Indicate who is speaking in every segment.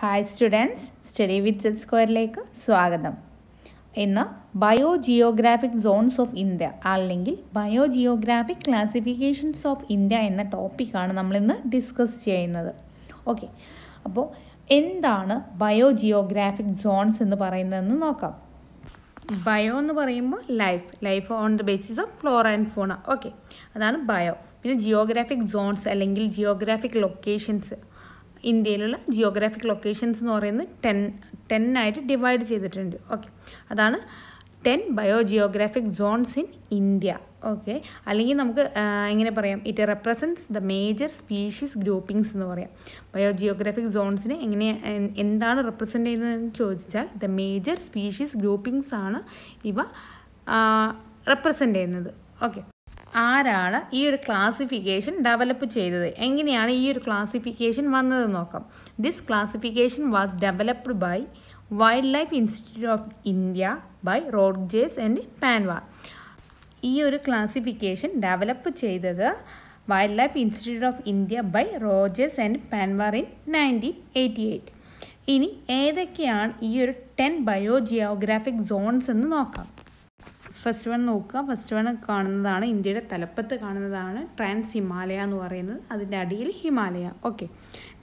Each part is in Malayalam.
Speaker 1: Hi students study with set സ്ക്വയറിലേക്ക് സ്വാഗതം ഇന്ന് bio geographic zones of India അല്ലെങ്കിൽ bio geographic classifications of India എന്ന ടോപ്പിക്കാണ് നമ്മളിന്ന് ഡിസ്കസ് ചെയ്യുന്നത് ഓക്കെ അപ്പോൾ എന്താണ് ബയോ ജിയോഗ്രാഫിക് സോൺസ് എന്ന് പറയുന്നതെന്ന് നോക്കാം ബയോ എന്ന് പറയുമ്പോൾ life life on the basis of flora and fauna okay അതാണ് ബയോ പിന്നെ ജിയോഗ്രാഫിക് സോൺസ് അല്ലെങ്കിൽ ജിയോഗ്രാഫിക് ലൊക്കേഷൻസ് ഇന്ത്യയിലുള്ള ജിയോഗ്രാഫിക് ലൊക്കേഷൻസ് എന്ന് പറയുന്നത് ടെൻ ടെൻ ആയിട്ട് ഡിവൈഡ് ചെയ്തിട്ടുണ്ട് ഓക്കെ അതാണ് ten bio geographic zones in India okay അല്ലെങ്കിൽ നമുക്ക് എങ്ങനെ പറയാം it represents the major species groupings എന്ന് പറയാം ബയോ ജിയോഗ്രാഫിക് സോൺസിനെ എങ്ങനെ എന്താണ് റെപ്രസെൻ്റ് ചെയ്യുന്നതെന്ന് ചോദിച്ചാൽ ദ മേജർ സ്പീഷീസ് ഗ്രൂപ്പിംഗ്സ് ആണ് ഇവ റെപ്രസെൻ്റ് ചെയ്യുന്നത് ഓക്കെ ആരാണ് ഈ ഒരു ക്ലാസിഫിക്കേഷൻ ഡെവലപ്പ് ചെയ്തത് എങ്ങനെയാണ് ഈ ഒരു ക്ലാസിഫിക്കേഷൻ വന്നത് നോക്കാം this classification was developed by Wild Life Institute of India by Rodgers and Panwar ഈ ഒരു ക്ലാസിഫിക്കേഷൻ ഡെവലപ്പ് ചെയ്തത് Wild Life Institute of India by Rogers and Panwar in nineteen eighty eight ഇനി ഏതൊക്കെയാണ് ഈ ഒരു ടെൻ ബയോജിയോഗ്രാഫിക് സോൺസ് എന്ന് നോക്കാം ഫസ്റ്റ് വൺ നോക്കുക ഫസ്റ്റ് വൺ കാണുന്നതാണ് ഇന്ത്യയുടെ തലപ്പത്ത് കാണുന്നതാണ് ട്രാൻസ് ഹിമാലയ എന്ന് പറയുന്നത് അതിൻ്റെ അടിയിൽ ഹിമാലയ ഓക്കെ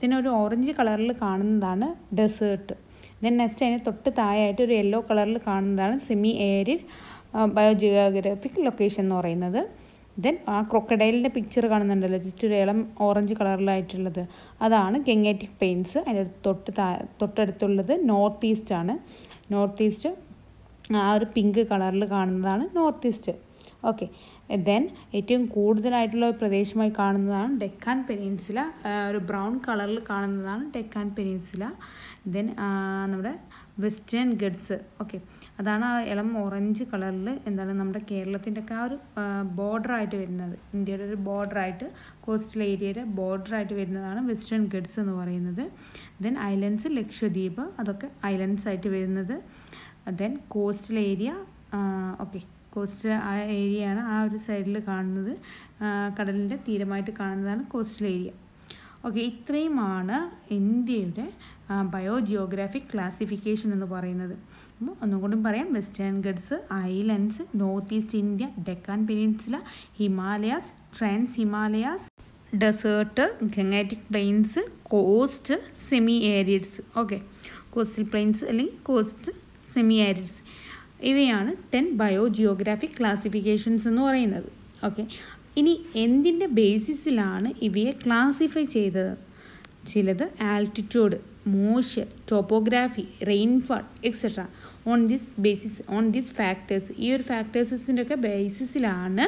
Speaker 1: പിന്നെ ഒരു ഓറഞ്ച് കളറിൽ കാണുന്നതാണ് ഡെസേർട്ട് ദെൻ നെക്സ്റ്റ് അതിന് തൊട്ട് താഴെയായിട്ട് ഒരു യെല്ലോ കളറിൽ കാണുന്നതാണ് സെമി ഏരിയൽ ബയോജിയോഗ്രാഫിക് ലൊക്കേഷൻ എന്ന് പറയുന്നത് ദെൻ ആ ക്രൊക്കഡൈലിൻ്റെ പിക്ചർ കാണുന്നുണ്ടല്ലോ ജസ്റ്റ് ഒരു ഇളം ഓറഞ്ച് കളറിലായിട്ടുള്ളത് അതാണ് ഗെങ്ങേറ്റിക് പെയിൻസ് അതിൻ്റെ തൊട്ട് തൊട്ടടുത്തുള്ളത് നോർത്ത് ഈസ്റ്റ് ആണ് നോർത്ത് ഈസ്റ്റ് ആ ഒരു പിങ്ക് കളറിൽ കാണുന്നതാണ് നോർത്ത് ഈസ്റ്റ് ഓക്കെ ദെൻ ഏറ്റവും കൂടുതലായിട്ടുള്ള ഒരു പ്രദേശമായി കാണുന്നതാണ് ഡെക്കാൻ പെനിൻസുല ഒരു ബ്രൗൺ കളറിൽ കാണുന്നതാണ് ഡെക്കാൻ പെനിൻസുല ദെൻ നമ്മുടെ വെസ്റ്റേൺ ഗഡ്സ് ഓക്കെ അതാണ് ആ ഇളം ഓറഞ്ച് കളറിൽ എന്താണ് നമ്മുടെ കേരളത്തിൻ്റെ ഒക്കെ ആ ഒരു ബോർഡറായിട്ട് വരുന്നത് ഇന്ത്യയുടെ ഒരു ബോർഡറായിട്ട് കോസ്റ്റൽ ഏരിയയുടെ ബോർഡറായിട്ട് വരുന്നതാണ് വെസ്റ്റേൺ ഗഡ്സ് എന്ന് പറയുന്നത് ദെൻ ഐലൻഡ്സ് ലക്ഷദ്വീപ് അതൊക്കെ ഐലൻഡ്സ് ആയിട്ട് വരുന്നത് then coastal area okay coast ആ ഏരിയയാണ് ആ ഒരു സൈഡിൽ കാണുന്നത് കടലിൻ്റെ തീരമായിട്ട് കാണുന്നതാണ് കോസ്റ്റൽ ഏരിയ ഓക്കെ ഇത്രയുമാണ് ഇന്ത്യയുടെ ബയോ ജിയോഗ്രാഫിക് ക്ലാസിഫിക്കേഷൻ എന്ന് പറയുന്നത് അപ്പോൾ ഒന്നുകൂടി പറയാം Western Ghats islands north east India Deccan peninsula Himalayas trans Himalayas desert Gangetic plains coast semi arids okay coastal plains അല്ലെങ്കിൽ കോസ്റ്റ് സെമി ആരിഡ്സ് ഇവയാണ് ടെൻ ബയോ ജിയോഗ്രാഫിക് ക്ലാസിഫിക്കേഷൻസ് എന്ന് പറയുന്നത് ഓക്കെ ഇനി എന്തിൻ്റെ ബേസിസിലാണ് ഇവയെ ക്ലാസിഫൈ ചെയ്തത് ചിലത് altitude moisture topography rainfall etcetera on this basis on this factors ഈ ഒരു ഫാക്ടേഴ്സിൻ്റെ ഒക്കെ ബേസിസിലാണ്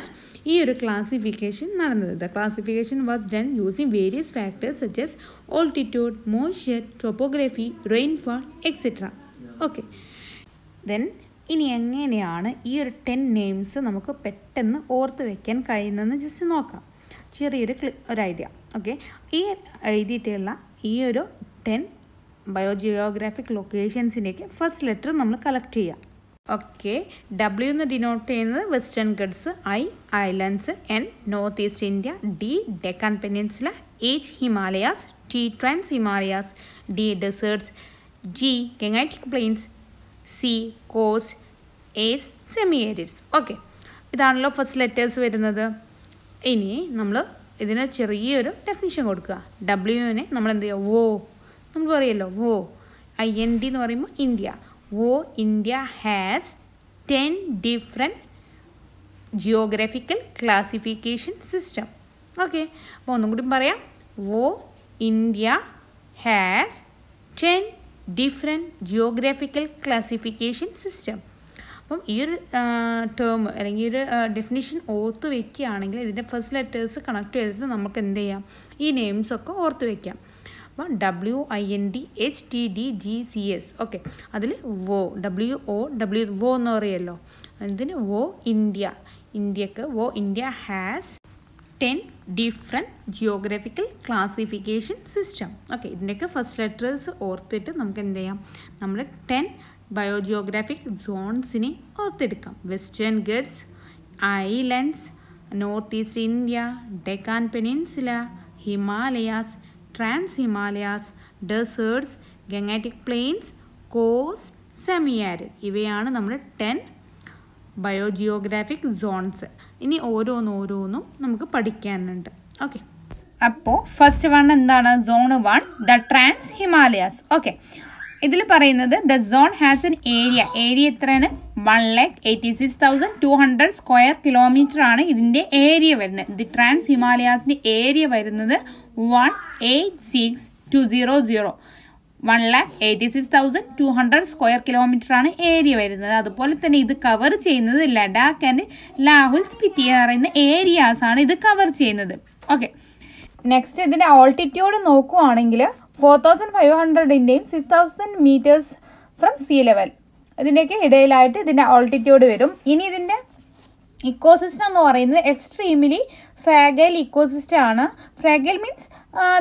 Speaker 1: ഈ ഒരു ക്ലാസിഫിക്കേഷൻ നടന്നത് the classification was done using various factors such as altitude moisture topography rainfall etcetera okay then ഇനി എങ്ങനെയാണ് ഈ ഒരു ടെൻ നെയിംസ് നമുക്ക് പെട്ടെന്ന് ഓർത്ത് വയ്ക്കാൻ കഴിയുന്നതെന്ന് ജസ്റ്റ് നോക്കാം ചെറിയൊരു ക്ലി ഒരു ഐഡിയ ഓക്കെ ഈ എഴുതിയിട്ടുള്ള ഈ ഒരു ടെൻ ബയോജിയോഗ്രാഫിക് ലൊക്കേഷൻസിൻ്റെയൊക്കെ ഫസ്റ്റ് ലെറ്റർ നമ്മൾ കളക്ട് ചെയ്യാം ഓക്കെ ഡബ്ല്യു എന്ന് ഡിനോട്ട് ചെയ്യുന്നത് Western Ghats I islands N north east India D Deccan peninsula H Himalayas T trans Himalayas D deserts G Gangetic plains C coast S semi arids okay ഇതാണല്ലോ ഫസ്റ്റ് ലെറ്റേഴ്സ് വരുന്നത് ഇനി നമ്മൾ ഇതിന് ചെറിയൊരു ഡെഫിനിഷൻ കൊടുക്കുക ഡബ്ല്യുവിനെ നമ്മൾ എന്ത് ചെയ്യുക വോ നമ്മൾ പറയുമല്ലോ വോ ഐ എൻ ഡി എന്ന് പറയുമ്പോൾ India wow India has ten different geographical classification system okay അപ്പോൾ ഒന്നും കൂടി പറയാം wow India has ten different geographical classification system അപ്പം ഈ ഒരു ടേം അല്ലെങ്കിൽ ഒരു ഡെഫിനിഷൻ ഓർത്ത് വെക്കുകയാണെങ്കിൽ ഇതിൻ്റെ ഫസ്റ്റ് ലെറ്റേഴ്സ് കണക്ട് ചെയ്തിട്ട് നമുക്ക് എന്ത് ചെയ്യാം ഈ നെയിംസൊക്കെ ഓർത്ത് വെക്കാം അപ്പം W I N D H T D G C S okay അതിൽ വോ ഡബ്ല്യു ഒ ഡബ്ല്യു വോ എന്ന് പറയുമല്ലോ ഇതിന് വോ ഇന്ത്യ ഇന്ത്യക്ക് wow India has ten different geographical classification system okay ഇതിൻ്റെയൊക്കെ ഫസ്റ്റ് ലെറ്റേഴ്സ് ഓർത്തിട്ട് നമുക്ക് എന്ത് ചെയ്യാം നമ്മൾ ടെൻ ബയോജിയോഗ്രാഫിക് സോൺസിനെ ഓർത്തെടുക്കാം Western Ghats islands north east India Deccan peninsula Himalayas trans Himalayas deserts Gangetic plains coast semiarid ഇവയാണ് നമ്മുടെ ടെൻ ബയോജിയോഗ്രാഫിക് സോൺസ് ഇനി ഓരോന്നും നമുക്ക് പഠിക്കാനുണ്ട് ഓക്കെ അപ്പോൾ ഫസ്റ്റ് വൺ എന്താണ് zone one the trans Himalayas okay ഇതിൽ പറയുന്നത് the zone has an area area എത്രയാണ് one lakh eighty six thousand two hundred square kilometre ആണ് ഇതിൻ്റെ ഏരിയ വരുന്നത് ദി ട്രാൻസ് ഹിമാലയാസിൻ്റെ ഏരിയ വരുന്നത് one eight six two zero zero one lakh eighty six thousand two hundred square ആണ് ഏരിയ വരുന്നത് അതുപോലെ തന്നെ ഇത് കവർ ചെയ്യുന്നത് ലഡാക്ക് ആൻഡ് ലാഹുൽ സ്പിറ്റി എന്ന് പറയുന്ന ആണ് ഇത് കവർ ചെയ്യുന്നത് ഓക്കെ നെക്സ്റ്റ് ഇതിൻ്റെ ഓൾട്ടിറ്റ്യൂഡ് നോക്കുവാണെങ്കിൽ ഫോർ തൗസൻഡ് ഫൈവ് ഹൺഡ്രഡിൻ്റെയും six thousand metres from sea level ഇതിൻ്റെയൊക്കെ ഇടയിലായിട്ട് ഇതിൻ്റെ ഓൾട്ടിറ്റ്യൂഡ് വരും ഇനി ഇതിൻ്റെ ഇക്കോസിസ്റ്റം എന്ന് പറയുന്നത് എക്സ്ട്രീമിലി ഫ്രാഗൈൽ ഇക്കോസിസ്റ്റം ആണ് ഫ്രാഗൈൽ മീൻസ്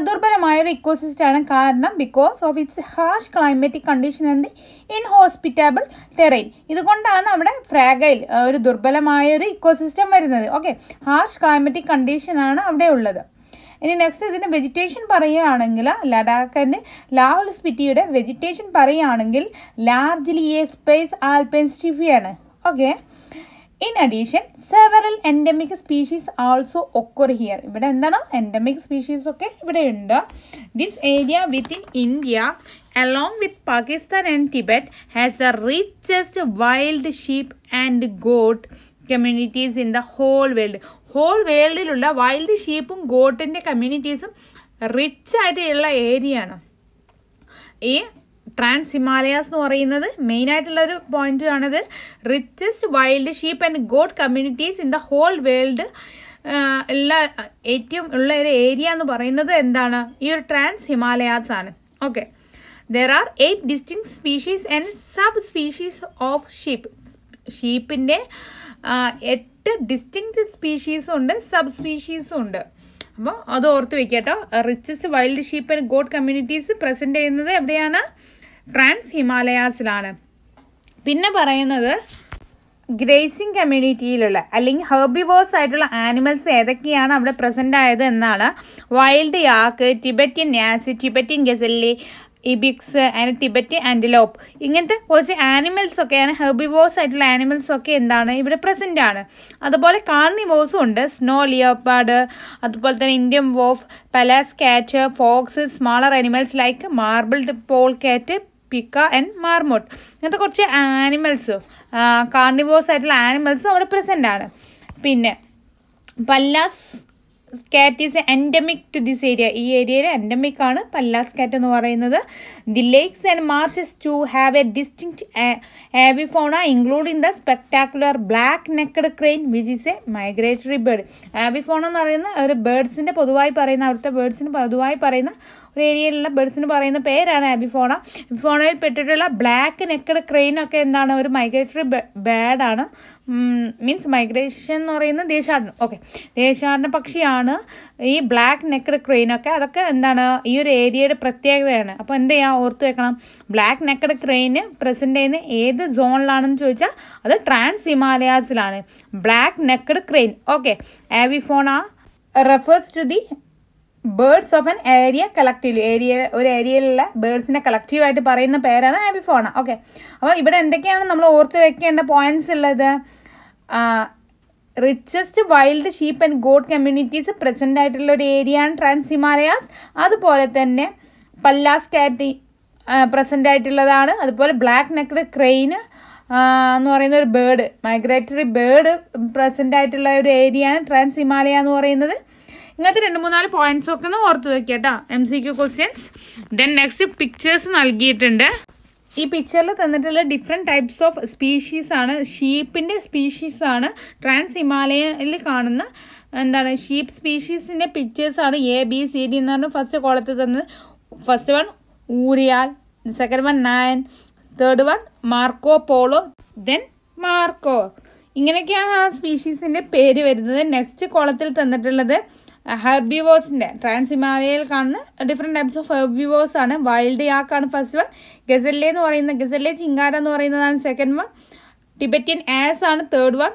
Speaker 1: ദുർബലമായ ഒരു ആണ് കാരണം because of its harsh climatic condition and inhospitable terrain ഇതുകൊണ്ടാണ് അവിടെ ഫ്രാഗൈൽ ഒരു ദുർബലമായ ഒരു ഇക്കോസിസ്റ്റം വരുന്നത് ഓക്കെ ഹാർഷ് ക്ലൈമറ്റിക് കണ്ടീഷനാണ് അവിടെ ഉള്ളത് ഇനി നെക്സ്റ്റ് ഇതിൻ്റെ വെജിറ്റേഷൻ പറയുകയാണെങ്കിൽ ലഡാക്കിൻ്റെ ലാഹുൽ സ്പിറ്റിയുടെ വെജിറ്റേഷൻ പറയുകയാണെങ്കിൽ ലാർജ്ലി എ സ്പേസ് ആൽപെൻസ്റ്റിഫിയാണ് okay in addition several endemic species also occur here ഇവിടെ എന്താണ് എൻഡമിക് സ്പീഷീസ് ഒക്കെ ഇവിടെ ഉണ്ട് this area with in India along with Pakistan and Tibet has the richest wild sheep and goat communities in the whole world whole വേൾഡിലുള്ള വൈൽഡ് ഷീപ്പും ഗോട്ടിൻ്റെ കമ്മ്യൂണിറ്റീസും റിച്ച് ആയിട്ടുള്ള ഏരിയ ആണ് ഈ ട്രാൻസ് ഹിമാലയാസ് എന്ന് പറയുന്നത് ഒരു പോയിന്റ് ആണത് richest wild sheep and goat communities in the whole world എല്ലാ ഏറ്റവും ഉള്ള ഒരു ഏരിയ എന്ന് പറയുന്നത് എന്താണ് ഈ ഒരു ട്രാൻസ് ഹിമാലയാസ് ആണ് okay there are eight distinct species and sub species of sheep ഷീപ്പിൻ്റെ എട്ട് ഡിസ്റ്റിങ് സ്പീഷീസും ഉണ്ട് സബ് സ്പീഷീസും ഉണ്ട് അപ്പോൾ അത് ഓർത്ത് വെക്കുക കേട്ടോ richest wild sheep and goat communities present ചെയ്യുന്നത് എവിടെയാണ് ട്രാൻസ് ഹിമാലയാസിലാണ് പിന്നെ പറയുന്നത് ഗ്രേസിംഗ് കമ്മ്യൂണിറ്റിയിലുള്ള അല്ലെങ്കിൽ ഹെർബിവോസ് ആയിട്ടുള്ള ആനിമൽസ് ഏതൊക്കെയാണ് അവിടെ പ്രസൻ്റ് ആയത് എന്നാണ് wild yak Tibetan ass Tibetan gazelle ibex and Tibet lope ഇങ്ങനത്തെ കുറച്ച് ആനിമൽസ് ഒക്കെയാണ് ഹെർബിവോസ് ആയിട്ടുള്ള ആനിമൽസ് ഒക്കെ എന്താണ് ഇവിടെ പ്രസൻ്റ് ആണ് അതുപോലെ കാർണിവോസും ഉണ്ട് സ്നോ ലിയോപ്പാഡ് അതുപോലെ തന്നെ Indian wolf Pallas cat fox smaller animals like marbled pole cat pika and marmot ഇങ്ങനത്തെ കുറച്ച് ആനിമൽസ് കാർണിവോസ് ആയിട്ടുള്ള ആനിമൽസും അവിടെ പ്രസൻ്റ് ആണ് പിന്നെ Pallas cat is endemic to this area ഈ ഏരിയയിൽ എൻഡമിക് ആണ് പല്ലാസ് കാറ്റ് എന്ന് പറയുന്നത് the lakes and marshes to have a distinct avifauna include in the spectacular black necked crane which is a migratory bird avifauna എന്ന് പറയുന്ന ഒരു ബേർഡ്സിൻ്റെ പൊതുവായി പറയുന്ന അവിടുത്തെ ബേർഡ്സിന് പൊതുവായി പറയുന്ന ഒരു ഏരിയയിലുള്ള ബേഡ്സിന് പറയുന്ന പേരാണ് ആബിഫോണ ആബിഫോണയിൽ പെട്ടിട്ടുള്ള ബ്ലാക്ക് നെക്കഡ് ക്രെയിനൊക്കെ എന്താണ് ഒരു മൈഗ്രേറ്ററി ബേഡാണ് മീൻസ് മൈഗ്രേഷൻ എന്ന് പറയുന്ന ദേശാടനം ഓക്കെ ദേശാടന പക്ഷിയാണ് ഈ ബ്ലാക്ക് നെക്കഡ് ക്രെയിനൊക്കെ അതൊക്കെ എന്താണ് ഈ ഒരു ഏരിയയുടെ പ്രത്യേകതയാണ് അപ്പോൾ എന്ത് ചെയ്യാം ഓർത്ത് വെക്കണം ബ്ലാക്ക് നെക്കഡ് ക്രെയിന് പ്രസൻറ്റ് ചെയ്യുന്ന ഏത് സോണിലാണെന്ന് ചോദിച്ചാൽ അത് ട്രാൻസ് ഹിമാലയാസിലാണ് black necked crane okay avifauna refers to the birds of an area collective area ഒരു ഏരിയയിലുള്ള ബേർഡ്സിനെ കളക്റ്റീവായിട്ട് പറയുന്ന പേരാണ് ആബിഫോണ ഓക്കെ അപ്പോൾ ഇവിടെ എന്തൊക്കെയാണ് നമ്മൾ ഓർത്ത് വെക്കേണ്ട പോയിന്റ്സ് ഉള്ളത് richest wild sheep and goat communities present ആയിട്ടുള്ള ഒരു ഏരിയ ആണ് ട്രാൻസ് ഹിമാലയാസ് അതുപോലെ തന്നെ പല്ലാസ് കാറ്റി പ്രസൻ്റ് ആയിട്ടുള്ളതാണ് അതുപോലെ ബ്ലാക്ക് നെക്ക്ഡ് ക്രെയിന് എന്ന് പറയുന്ന ഒരു ബേർഡ് മൈഗ്രേറ്ററി ബേർഡ് പ്രസൻ്റ് ആയിട്ടുള്ള ഒരു ഏരിയ ആണ് ട്രാൻസ് ഹിമാലയ എന്ന് പറയുന്നത് ഇങ്ങനത്തെ രണ്ട് മൂന്നാല് പോയിന്റ്സ് ഒക്കെ ഒന്ന് ഓർത്ത് വെക്കുക കേട്ടോ M C Q questions then next pictures നൽകിയിട്ടുണ്ട് ഈ പിക്ചറിൽ തന്നിട്ടുള്ള ഡിഫറെൻറ്റ് ടൈപ്സ് ഓഫ് സ്പീഷീസ് ആണ് ഷീപ്പിൻ്റെ സ്പീഷീസ് ആണ് ട്രാൻസ് ഹിമാലയയിൽ കാണുന്ന എന്താണ് ഷീപ്പ് സ്പീഷീസിൻ്റെ പിക്ചേഴ്സാണ് എ ബി സി ഡി എന്ന് പറഞ്ഞാൽ ഫസ്റ്റ് കോളത്തിൽ തന്നത് first one urial second one nayan third one Marco Polo then Marco ഇങ്ങനെയൊക്കെയാണ് ആ സ്പീഷീസിൻ്റെ പേര് വരുന്നത് നെക്സ്റ്റ് കോളത്തിൽ തന്നിട്ടുള്ളത് ഹെർബിവോസിൻ്റെ ട്രാൻസ് ഹിമാലയയിൽ കാണുന്ന ഡിഫറെൻറ്റ് ടൈപ്സ് ഓഫ് ഹെർബിവോസ് ആണ് വൈൽഡ് യാക്കാണ് ഫസ്റ്റ് വൺ ഗസല്ലേ എന്ന് പറയുന്ന ഗസല്ലെ ചിങ്കാര എന്ന് പറയുന്നതാണ് സെക്കൻഡ് വൺ ടിബറ്റിയൻ ആസ് ആണ് തേർഡ് വൺ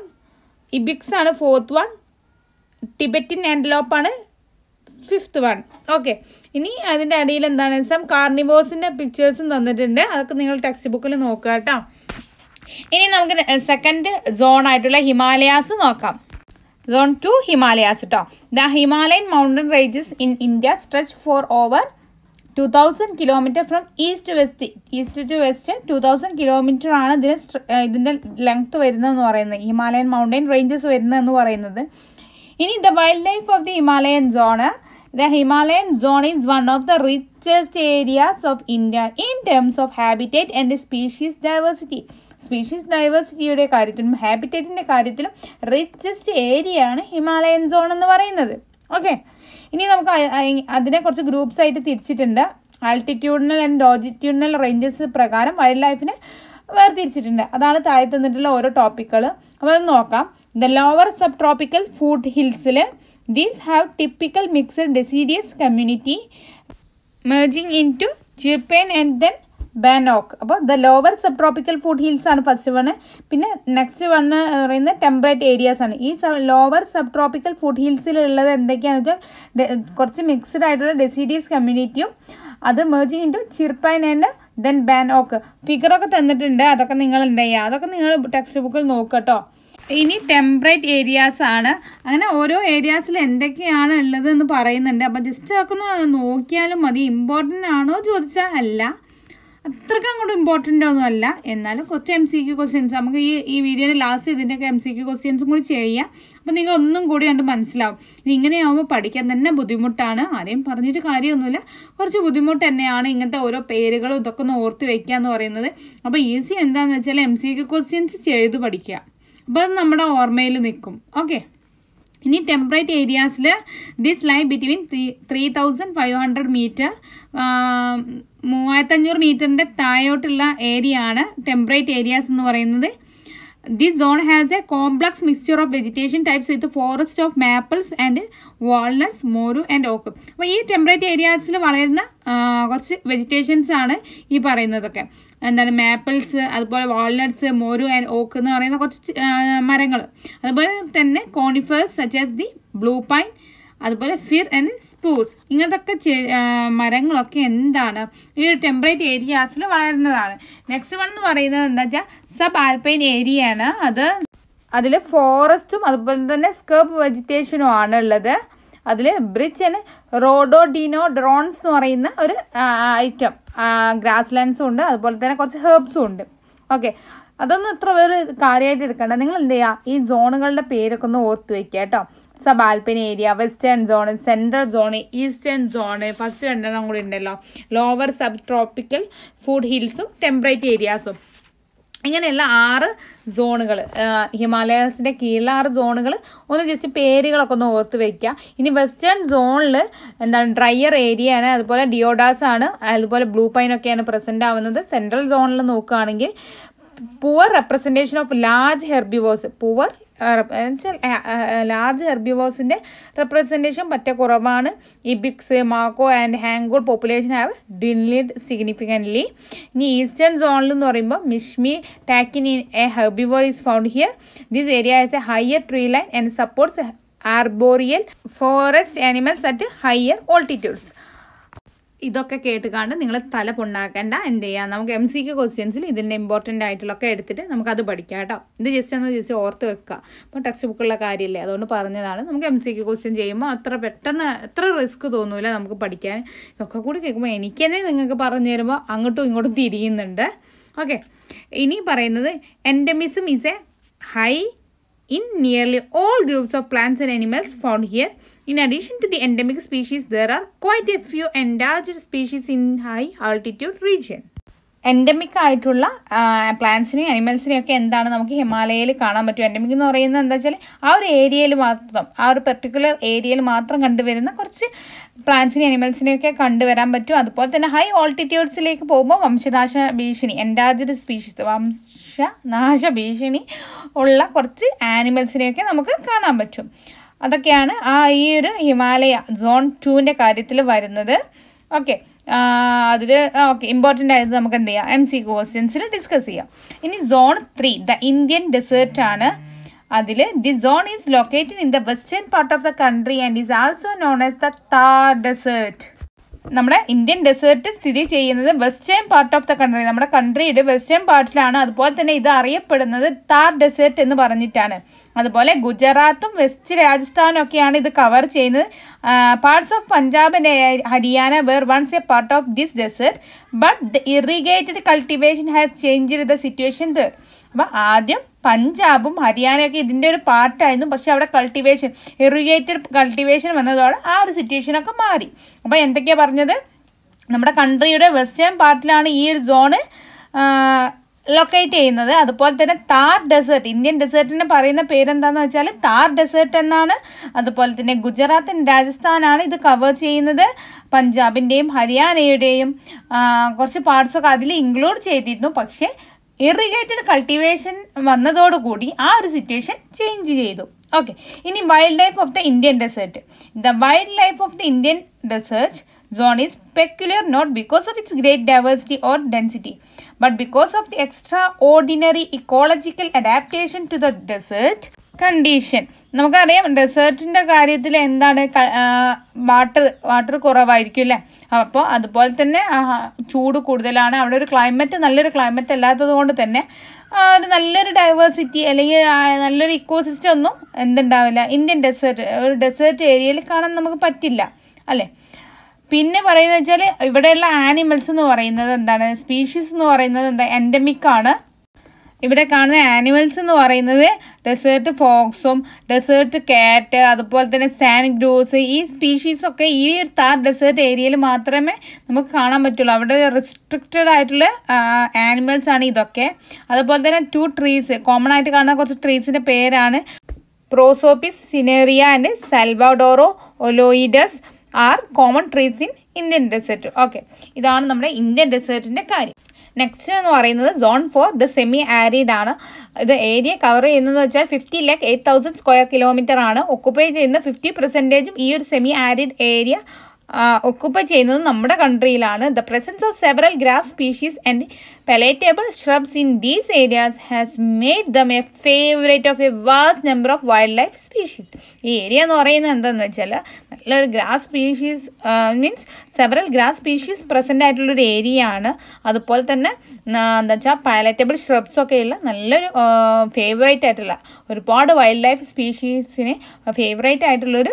Speaker 1: ഇബിക്സ് ആണ് ഫോർത്ത് വൺ ടിബറ്റിൻ ആൻഡ്ലോപ്പ് ആണ് ഫിഫ്ത്ത് വൺ ഓക്കെ ഇനി അതിൻ്റെ അടിയിൽ എന്താണ് സം കാർണിവോസിൻ്റെ പിക്ചേഴ്സും തന്നിട്ടുണ്ട് അതൊക്കെ നിങ്ങൾ ടെക്സ്റ്റ് ബുക്കിൽ നോക്കുക കേട്ടോ ഇനി നമുക്ക് സെക്കൻഡ് സോൺ ആയിട്ടുള്ള ഹിമാലയാസ് നോക്കാം സോൺ ടു ഹിമാലയാസ് കേട്ടോ the Himalayan mountain ranges in India stretch for over two thousand kilometre from east west east to west two thousand kilometre ആണ് ഇതിന് ഇതിൻ്റെ ലെങ്ത് വരുന്നതെന്ന് പറയുന്നത് ഹിമാലയൻ മൗണ്ടൻ റേഞ്ചസ് വരുന്നതെന്ന് പറയുന്നത് ഇനി the wild life of the Himalayan zone the Himalayan zone is one of the richest areas of India in terms of habitat and species diversity species ഡൈവേഴ്സിറ്റിയുടെ കാര്യത്തിലും ഹാബിറ്റേറ്റിൻ്റെ കാര്യത്തിലും റിച്ചസ്റ്റ് ഏരിയ ആണ് ഹിമാലയൻ സോൺ എന്ന് പറയുന്നത് ഓക്കെ ഇനി നമുക്ക് കുറച്ച് ഗ്രൂപ്പ്സ് ആയിട്ട് തിരിച്ചിട്ടുണ്ട് ആൾട്ടിറ്റ്യൂഡിനൽ ആൻഡ് ലോജിറ്റ്യൂഡിനൽ റേഞ്ചസ് പ്രകാരം വൈൽഡ് ലൈഫിനെ വേർതിരിച്ചിട്ടുണ്ട് അതാണ് താഴെ തന്നിട്ടുള്ള ഓരോ ടോപ്പിക്കുകൾ അപ്പോൾ അത് നോക്കാം the lower sub tropical foot ഹിൽസിൽ these have typical mixed deciduous community merging in to chir pine and then ban oak അപ്പോൾ the lower sub tropical foot hills ആണ് ഫസ്റ്റ് വണ് പിന്നെ നെക്സ്റ്റ് വണ് പറയുന്നത് ടെമ്പറേറ്റ് ഏരിയാസ് ആണ് ഈ ലോവർ സബ് ട്രോപ്പിക്കൽ ഫുഡ് ഹിൽസിലുള്ളത് എന്തൊക്കെയാണെന്ന് വെച്ചാൽ കുറച്ച് മിക്സ്ഡ് ആയിട്ടുള്ള ഡെസിഡീസ് കമ്മ്യൂണിറ്റിയും അത് merging into chir pine and then ban oak ഫിഗറൊക്കെ തന്നിട്ടുണ്ട് അതൊക്കെ നിങ്ങൾ എന്താ ചെയ്യുക അതൊക്കെ നിങ്ങൾ ടെക്സ്റ്റ് ബുക്കിൽ നോക്കട്ടോ ഇനി ടെമ്പറേറ്റ് ഏരിയാസ് ആണ് അങ്ങനെ ഓരോ ഏരിയാസിൽ എന്തൊക്കെയാണ് ഉള്ളതെന്ന് പറയുന്നുണ്ട് അപ്പോൾ ജസ്റ്റ് ഒക്കെ ഒന്ന് നോക്കിയാലും മതി ഇമ്പോർട്ടൻ്റ് ആണോ ചോദിച്ചാൽ അല്ല അത്രയ്ക്ക് അങ്ങോട്ട് ഇമ്പോർട്ടൻ്റ് ഒന്നും അല്ല എന്നാലും കുറച്ച് എം സി ക്യു ക്വസ്റ്റ്യൻസ് നമുക്ക് ഈ ഈ വീഡിയോയുടെ ലാസ്റ്റ് ഇതിൻ്റെയൊക്കെ എം സി ക്യു ക്വസ്റ്റ്യൻസും കൂടി ചെയ്യാം അപ്പോൾ നിങ്ങൾ ഒന്നും കൂടി കണ്ട് മനസ്സിലാവും ഇങ്ങനെയാവുമ്പോൾ പഠിക്കാൻ തന്നെ ബുദ്ധിമുട്ടാണ് ആരെയും പറഞ്ഞിട്ട് കാര്യമൊന്നുമില്ല കുറച്ച് ബുദ്ധിമുട്ട് തന്നെയാണ് ഇങ്ങനത്തെ ഓരോ പേരുകളും ഇതൊക്കെ ഒന്ന് ഓർത്ത് വയ്ക്കുക എന്ന് പറയുന്നത് അപ്പോൾ ഈസി എന്താണെന്ന് വെച്ചാൽ എം സി ക്യു ക്വസ്റ്റ്യൻസ് ചെയ്ത് പഠിക്കുക അപ്പോൾ അത് നമ്മുടെ ഓർമ്മയിൽ നിൽക്കും ഓക്കെ ഇനി ടെമ്പറേറ്റ് ഏരിയാസിൽ this lie between three three thousand five hundred metre മൂവായിരത്തഞ്ഞൂറ് മീറ്ററിൻ്റെ താഴോട്ടുള്ള ഏരിയ ആണ് ടെമ്പറേറ്റ് ഏരിയാസ് എന്ന് പറയുന്നത് this zone has a complex mixture of vegetation types with forest of maples and walnuts moru and oak അപ്പോൾ ഈ ടെമ്പറേറ്റ് ഏരിയാസിൽ വളരുന്ന കുറച്ച് വെജിറ്റേഷൻസ് ആണ് ഈ പറയുന്നതൊക്കെ എന്താണ് മാപ്പിൾസ് അതുപോലെ വാൾനട്ട്സ് മോരു ആൻഡ് ഓക്ക് എന്ന് പറയുന്ന കുറച്ച് മരങ്ങൾ അതുപോലെ തന്നെ conifers such as the blue pine അതുപോലെ ഫിർ ആൻഡ് സ്പൂസ് ഇങ്ങനത്തൊക്കെ മരങ്ങളൊക്കെ എന്താണ് ഈ ടെമ്പറേറ്റ് ഏരിയാസിൽ വളരുന്നതാണ് നെക്സ്റ്റ് വൺ എന്ന് പറയുന്നത് എന്താ വെച്ചാൽ സബ് ആൽപൈൻ ആണ് അത് അതിൽ ഫോറസ്റ്റും അതുപോലെ തന്നെ സ്കേപ്പ് വെജിറ്റേഷനും ആണ് ഉള്ളത് അതിൽ ബ്രിച്ച് ആൻഡ് റോഡോഡിനോ ഡ്രോൺസ് എന്ന് പറയുന്ന ഒരു ഐറ്റം ഗ്രാസ് ലാൻഡ്സും ഉണ്ട് അതുപോലെ തന്നെ കുറച്ച് ഹേർബ്സും ഉണ്ട് ഓക്കെ അതൊന്നും ഇത്ര വേറെ കാര്യമായിട്ട് എടുക്കണ്ട നിങ്ങൾ എന്ത് ചെയ്യുക ഈ സോണുകളുടെ പേരൊക്കെ ഒന്ന് ഓർത്ത് വെക്കുക കേട്ടോ subalpine area western zone central zone eastern zone first രണ്ടെണ്ണം കൂടി ഉണ്ടല്ലോ ലോവർ സബ് ട്രോപ്പിക്കൽ ഫുഡ് ഹിൽസും ടെമ്പറേറ്റ് ഏരിയാസും ഇങ്ങനെയുള്ള ആറ് സോണുകൾ ഹിമാലയസിൻ്റെ കീഴിലെ ആറ് സോണുകൾ ഒന്ന് ജസ്റ്റ് പേരുകളൊക്കെ ഒന്ന് ഓർത്ത് വയ്ക്കുക ഇനി വെസ്റ്റേൺ സോണിൽ എന്താണ് ഡ്രയർ ഏരിയ ആണ് അതുപോലെ ഡിയോഡാസ് ആണ് അതുപോലെ ബ്ലൂ പൈനൊക്കെയാണ് പ്രസൻ്റ് ആവുന്നത് സെൻട്രൽ സോണിൽ നോക്കുകയാണെങ്കിൽ poor representation of large herbivores poor വെച്ചാൽ ലാർജ് ഹെർബിവോസിൻ്റെ റെപ്രസെൻറ്റേഷൻ പറ്റ കുറവാണ് ibex markhor and hangul population have declined significantly ഇനി ഈസ്റ്റേൺ സോണിൽ എന്ന് പറയുമ്പോൾ Mishmi takin in a herbivore is found here this area has a higher tree line and supports arboreal forest animals at higher altitudes ഇതൊക്കെ കേട്ടുകാണ്ട് നിങ്ങൾ തല പൊണ്ണാക്കേണ്ട എന്ത് ചെയ്യാം നമുക്ക് എം സി കെ ക്വസ്റ്റ്യൻസിൽ ഇതിൻ്റെ ഇമ്പോർട്ടൻ്റ് ആയിട്ടുള്ളൊക്കെ എടുത്തിട്ട് നമുക്കത് പഠിക്കാം കേട്ടോ ഇത് ജസ്റ്റ് ഒന്ന് ജസ്റ്റ് ഓർത്ത് വെക്കുക അപ്പോൾ ടെക്സ്റ്റ് ബുക്കുള്ള കാര്യമില്ലേ അതുകൊണ്ട് പറഞ്ഞതാണ് നമുക്ക് എം സി കെ ക്വസ്റ്റ്യൻ ചെയ്യുമ്പോൾ അത്ര പെട്ടെന്ന് എത്ര റിസ്ക് തോന്നൂല നമുക്ക് പഠിക്കാൻ ഇതൊക്കെ കൂടി കേൾക്കുമ്പോൾ എനിക്ക് തന്നെ നിങ്ങൾക്ക് പറഞ്ഞു തരുമ്പോൾ അങ്ങോട്ടും ഇങ്ങോട്ടും തിരിയുന്നുണ്ട് ഓക്കെ ഇനി പറയുന്നത് endemism is a high in nearly all groups of plants and animals found here. In addition to the endemic species, there are quite a few endangered species in high altitude region. Endemic ആയിട്ടുള്ള പ്ലാന്റ്സിനെയും അനിമൽസിനെയും ഒക്കെ എന്താണ് നമുക്ക് ഹിമാലയയിൽ കാണാൻ പറ്റും എൻഡമിക് എന്ന് പറയുന്നത് എന്താ വെച്ചാൽ ആ ഒരു ഏരിയയിൽ മാത്രം ആ ഒരു പെർട്ടിക്കുലർ ഏരിയയിൽ മാത്രം കണ്ടുവരുന്ന കുറച്ച് പ്ലാന്റ്സിനെയും അനിമൽസിനെയൊക്കെ ഒക്കെ കണ്ടുവരാൻ പറ്റും അതുപോലെ തന്നെ ഹൈ ഓൾട്ടിറ്റ്യൂഡ്സിലേക്ക് പോകുമ്പോൾ വംശനാശ ഭീഷണി എൻഡാജഡ് സ്പീഷീസ് വംശനാശ ഭീഷണി ഉള്ള കുറച്ച് ആനിമൽസിനെയൊക്കെ നമുക്ക് കാണാൻ പറ്റും അതൊക്കെയാണ് ആ ഈ ഒരു ഹിമാലയ സോൺ ടുവിൻ്റെ കാര്യത്തിൽ വരുന്നത് ഓക്കെ അതിൽ ഓക്കെ ഇമ്പോർട്ടൻ്റ് ആയത് നമുക്ക് എന്ത് ചെയ്യാം എം സി ക്വസ്റ്റ്യൻസിൽ ഡിസ്കസ് ചെയ്യാം ഇനി സോൺ ത്രീ ദ ഇന്ത്യൻ ആണ് അതിൽ the zone is located in the western part of the country and is also known as the Thar desert നമ്മുടെ ഇന്ത്യൻ ഡെസേർട്ട് സ്ഥിതി ചെയ്യുന്നത് western part of the country നമ്മുടെ കൺട്രിയുടെ വെസ്റ്റേൺ പാർട്ടിലാണ് അതുപോലെ തന്നെ ഇത് അറിയപ്പെടുന്നത് താർ ഡെസേർട്ട് എന്ന് പറഞ്ഞിട്ടാണ് അതുപോലെ ഗുജറാത്തും വെസ്റ്റ് രാജസ്ഥാനും ഒക്കെയാണ് ഇത് കവർ ചെയ്യുന്നത് parts of Punjab and Haryana where once a part of this desert but the irrigated cultivation has change the situation there അപ്പം ആദ്യം പഞ്ചാബും ഹരിയാനയൊക്കെ ഇതിൻ്റെ ഒരു പാർട്ടായിരുന്നു പക്ഷേ അവിടെ കൾട്ടിവേഷൻ ഇറിഗേറ്റഡ് കൾട്ടിവേഷൻ വന്നതോടെ ആ ഒരു സിറ്റുവേഷനൊക്കെ മാറി അപ്പോൾ എന്തൊക്കെയാണ് പറഞ്ഞത് നമ്മുടെ കൺട്രിയുടെ വെസ്റ്റേൺ പാർട്ടിലാണ് ഈ ഒരു സോണ് ലൊക്കേറ്റ് ചെയ്യുന്നത് അതുപോലെ തന്നെ താർ ഡെസേർട്ട് ഇന്ത്യൻ ഡെസേർട്ടിന് പറയുന്ന പേരെന്താണെന്ന് വെച്ചാൽ താർ ഡെസേർട്ട് എന്നാണ് അതുപോലെ തന്നെ ഗുജറാത്ത് രാജസ്ഥാനാണ് ഇത് കവർ ചെയ്യുന്നത് പഞ്ചാബിൻ്റെയും ഹരിയാനയുടെയും കുറച്ച് പാർട്സൊക്കെ അതിൽ ഇൻക്ലൂഡ് ചെയ്തിരുന്നു പക്ഷേ ഇറിഗേറ്റഡ് കൾട്ടിവേഷൻ വന്നതോടുകൂടി ആ ഒരു സിറ്റുവേഷൻ ചേഞ്ച് ചെയ്തു ഓക്കെ ഇനി wild life of the Indian desert the wild life of the Indian desert zone is peculiar not because of its great diversity or density but because of the extraordinary ecological adaptation to the desert condition നമുക്കറിയാം ഡെസേർട്ടിൻ്റെ കാര്യത്തിൽ എന്താണ് വാട്ടർ വാട്ടർ കുറവായിരിക്കും അല്ലേ അപ്പോൾ അതുപോലെ തന്നെ ചൂട് കൂടുതലാണ് അവിടെ ഒരു ക്ലൈമറ്റ് നല്ലൊരു ക്ലൈമറ്റ് അല്ലാത്തത് കൊണ്ട് തന്നെ ഒരു നല്ലൊരു ഡൈവേഴ്സിറ്റി അല്ലെങ്കിൽ നല്ലൊരു ഇക്കോസിസ്റ്റം ഒന്നും എന്തുണ്ടാവില്ല ഇന്ത്യൻ ഡെസേർട്ട് ഒരു ഡെസേർട്ട് ഏരിയയിൽ കാണാൻ നമുക്ക് പറ്റില്ല അല്ലേ പിന്നെ പറയുന്നത് വെച്ചാൽ ഇവിടെയുള്ള ആനിമൽസ് എന്ന് പറയുന്നത് എന്താണ് സ്പീഷീസ് എന്ന് പറയുന്നത് എന്താ എൻഡമിക് ആണ് ഇവിടെ കാണുന്ന ആനിമൽസ് എന്ന് പറയുന്നത് ഡെസേർട്ട് ഫോക്സും ഡെസേർട്ട് കാറ്റ് അതുപോലെ തന്നെ സാൻഡ് ഗ്രോസ് ഈ സ്പീഷീസൊക്കെ ഈ ഒരു താർ ഡെസേർട്ട് ഏരിയയിൽ മാത്രമേ നമുക്ക് കാണാൻ പറ്റുള്ളൂ അവിടെ റെസ്ട്രിക്റ്റഡ് ആയിട്ടുള്ള ആനിമൽസ് ആണ് ഇതൊക്കെ അതുപോലെ തന്നെ ടു ട്രീസ് കോമൺ ആയിട്ട് കാണുന്ന കുറച്ച് ട്രീസിൻ്റെ പേരാണ് Prosopis cineraria and Salvadora oleoides are common trees in Indian desert okay ഇതാണ് നമ്മുടെ ഇന്ത്യൻ ഡെസേർട്ടിൻ്റെ കാര്യം നെക്സ്റ്റ് എന്ന് പറയുന്നത് സോൺ ഫോർ ഇത് സെമി ആരിഡ് ആണ് ഇത് ഏരിയ കവർ ചെയ്യുന്നത് വെച്ചാൽ fifty lakh eight thousand square kilometre ആണ് ഒക്കുപ്പൈ ചെയ്യുന്ന ഫിഫ്റ്റി പെർസെൻറ്റേജും ഈ ഒരു സെമി ആരിഡ് ഏരിയ ഒക്കുപ്പൈ ചെയ്യുന്നത് നമ്മുടെ കൺട്രിയിലാണ് the presence of several grass species and palatable shrubs in these areas has made them a favourite of a vast number of wildlife species ഈ ഏരിയ എന്ന് പറയുന്നത് എന്താണെന്ന് വെച്ചാൽ നല്ലൊരു grass species means several grass species present ആയിട്ടുള്ളൊരു ഏരിയ ആണ് അതുപോലെ തന്നെ എന്താ വെച്ചാൽ പാലറ്റബിൾ ഒക്കെ ഉള്ള നല്ലൊരു ഫേവറേറ്റ് ആയിട്ടുള്ള ഒരുപാട് വൈൽഡ് ലൈഫ് സ്പീഷീസിന് ഫേവറേറ്റ് ആയിട്ടുള്ളൊരു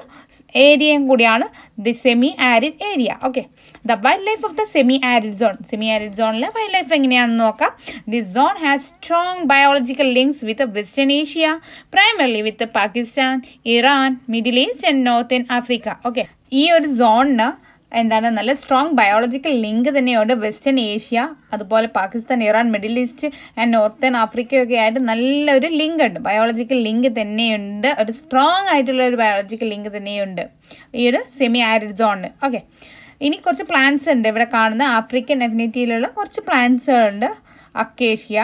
Speaker 1: ഏരിയയും കൂടിയാണ് the semi arid area okay the wild life of the semi arid zone semi arid സോണിലെ വൈൽഡ് ലൈഫ് എങ്ങനെയാണെന്ന് നോക്കാം the zone has strong biological links with western Asia primarily with Pakistan Iran Middle East and North Africa okay ഈ ഒരു സോണിന് എന്താണ് നല്ല സ്ട്രോങ് ബയോളജിക്കൽ ലിങ്ക് തന്നെയുണ്ട് വെസ്റ്റേൺ ഏഷ്യ അതുപോലെ Pakistan Iran Middle East and northern ആഫ്രിക്കയൊക്കെ ആയിട്ട് നല്ലൊരു ലിങ്ക് ഉണ്ട് ബയോളജിക്കൽ ലിങ്ക് തന്നെയുണ്ട് ഒരു സ്ട്രോങ് ആയിട്ടുള്ള ഒരു ബയോളജിക്കൽ ലിങ്ക് തന്നെയുണ്ട് ഈ ഒരു സെമി ആരിഡ് സോണിന് ഓക്കെ ഇനി കുറച്ച് പ്ലാന്റ്സ് ഉണ്ട് ഇവിടെ കാണുന്ന ആഫ്രിക്കൻ എഫിനിറ്റിയിലുള്ള കുറച്ച് പ്ലാന്റ്സുകളുണ്ട് അക്കേഷ്യ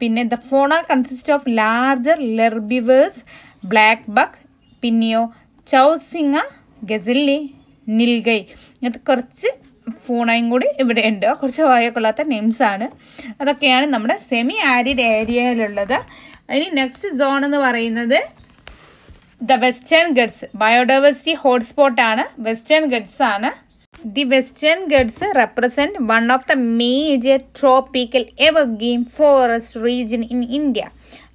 Speaker 1: പിന്നെ the fauna consist of larger herbivores blackbuck പിന്നെയോ ചൗസിങ്ങ ഗസില്ലി നിൽഗൈ അത് കുറച്ച് ഫൂണയും കൂടി ഇവിടെ ഉണ്ട് കുറച്ച് വായ കൊള്ളാത്ത നെയിംസാണ് അതൊക്കെയാണ് നമ്മുടെ സെമി ആരിഡ് ഏരിയയിലുള്ളത് ഇനി നെക്സ്റ്റ് സോൺ എന്ന് പറയുന്നത് ദ വെസ്റ്റേൺ ഗഡ്സ് ബയോഡൈവേഴ്സിറ്റി ഹോട്ട്സ്പോട്ടാണ് വെസ്റ്റേൺ ഗഡ്സ് ആണ് the Western Ghats represent one of the major tropical green forest region in India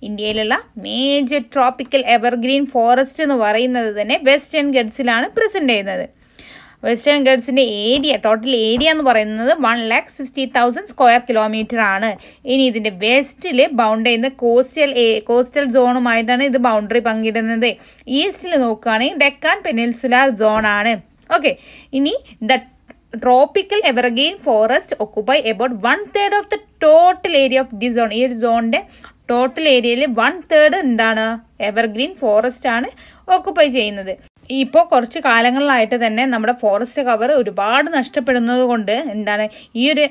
Speaker 1: ഇന്ത്യയിലുള്ള മേജർ ട്രോപ്പിക്കൽ എവർഗ്രീൻ ഫോറസ്റ്റ് എന്ന് പറയുന്നത് തന്നെ വെസ്റ്റേൺ ഗഡ്സിലാണ് പ്രസൻറ്റ് ചെയ്യുന്നത് വെസ്റ്റേൺ ഗഡ്സിൻ്റെ ഏരിയ ടോട്ടൽ ഏരിയ എന്ന് പറയുന്നത് one lakh sixty thousand square kilometre ആണ് ഇനി ഇതിൻ്റെ വെസ്റ്റിൽ ബൗണ്ടറി ചെയ്യുന്ന കോസ്റ്റൽ കോസ്റ്റൽ സോണുമായിട്ടാണ് ഇത് ബൗണ്ടറി പങ്കിടുന്നത് ഈസ്റ്റിൽ നോക്കുകയാണെങ്കിൽ ഡെക്കാൻ പെനിൻസുലാർ സോണാണ് ഓക്കെ ഇനി the tropical evergreen forest occupy about one third of the total area of the zone ഈ ഒരു സോണിൻ്റെ ടോട്ടൽ ഏരിയയിൽ വൺ തേർഡ് എന്താണ് എവർഗ്രീൻ ഫോറസ്റ്റ് ആണ് ഓക്കുപൈ ചെയ്യുന്നത് ഇപ്പോൾ കുറച്ച് കാലങ്ങളിലായിട്ട് തന്നെ നമ്മുടെ ഫോറസ്റ്റ് കവർ ഒരുപാട് നഷ്ടപ്പെടുന്നത് കൊണ്ട് എന്താണ് ഈ ഒരു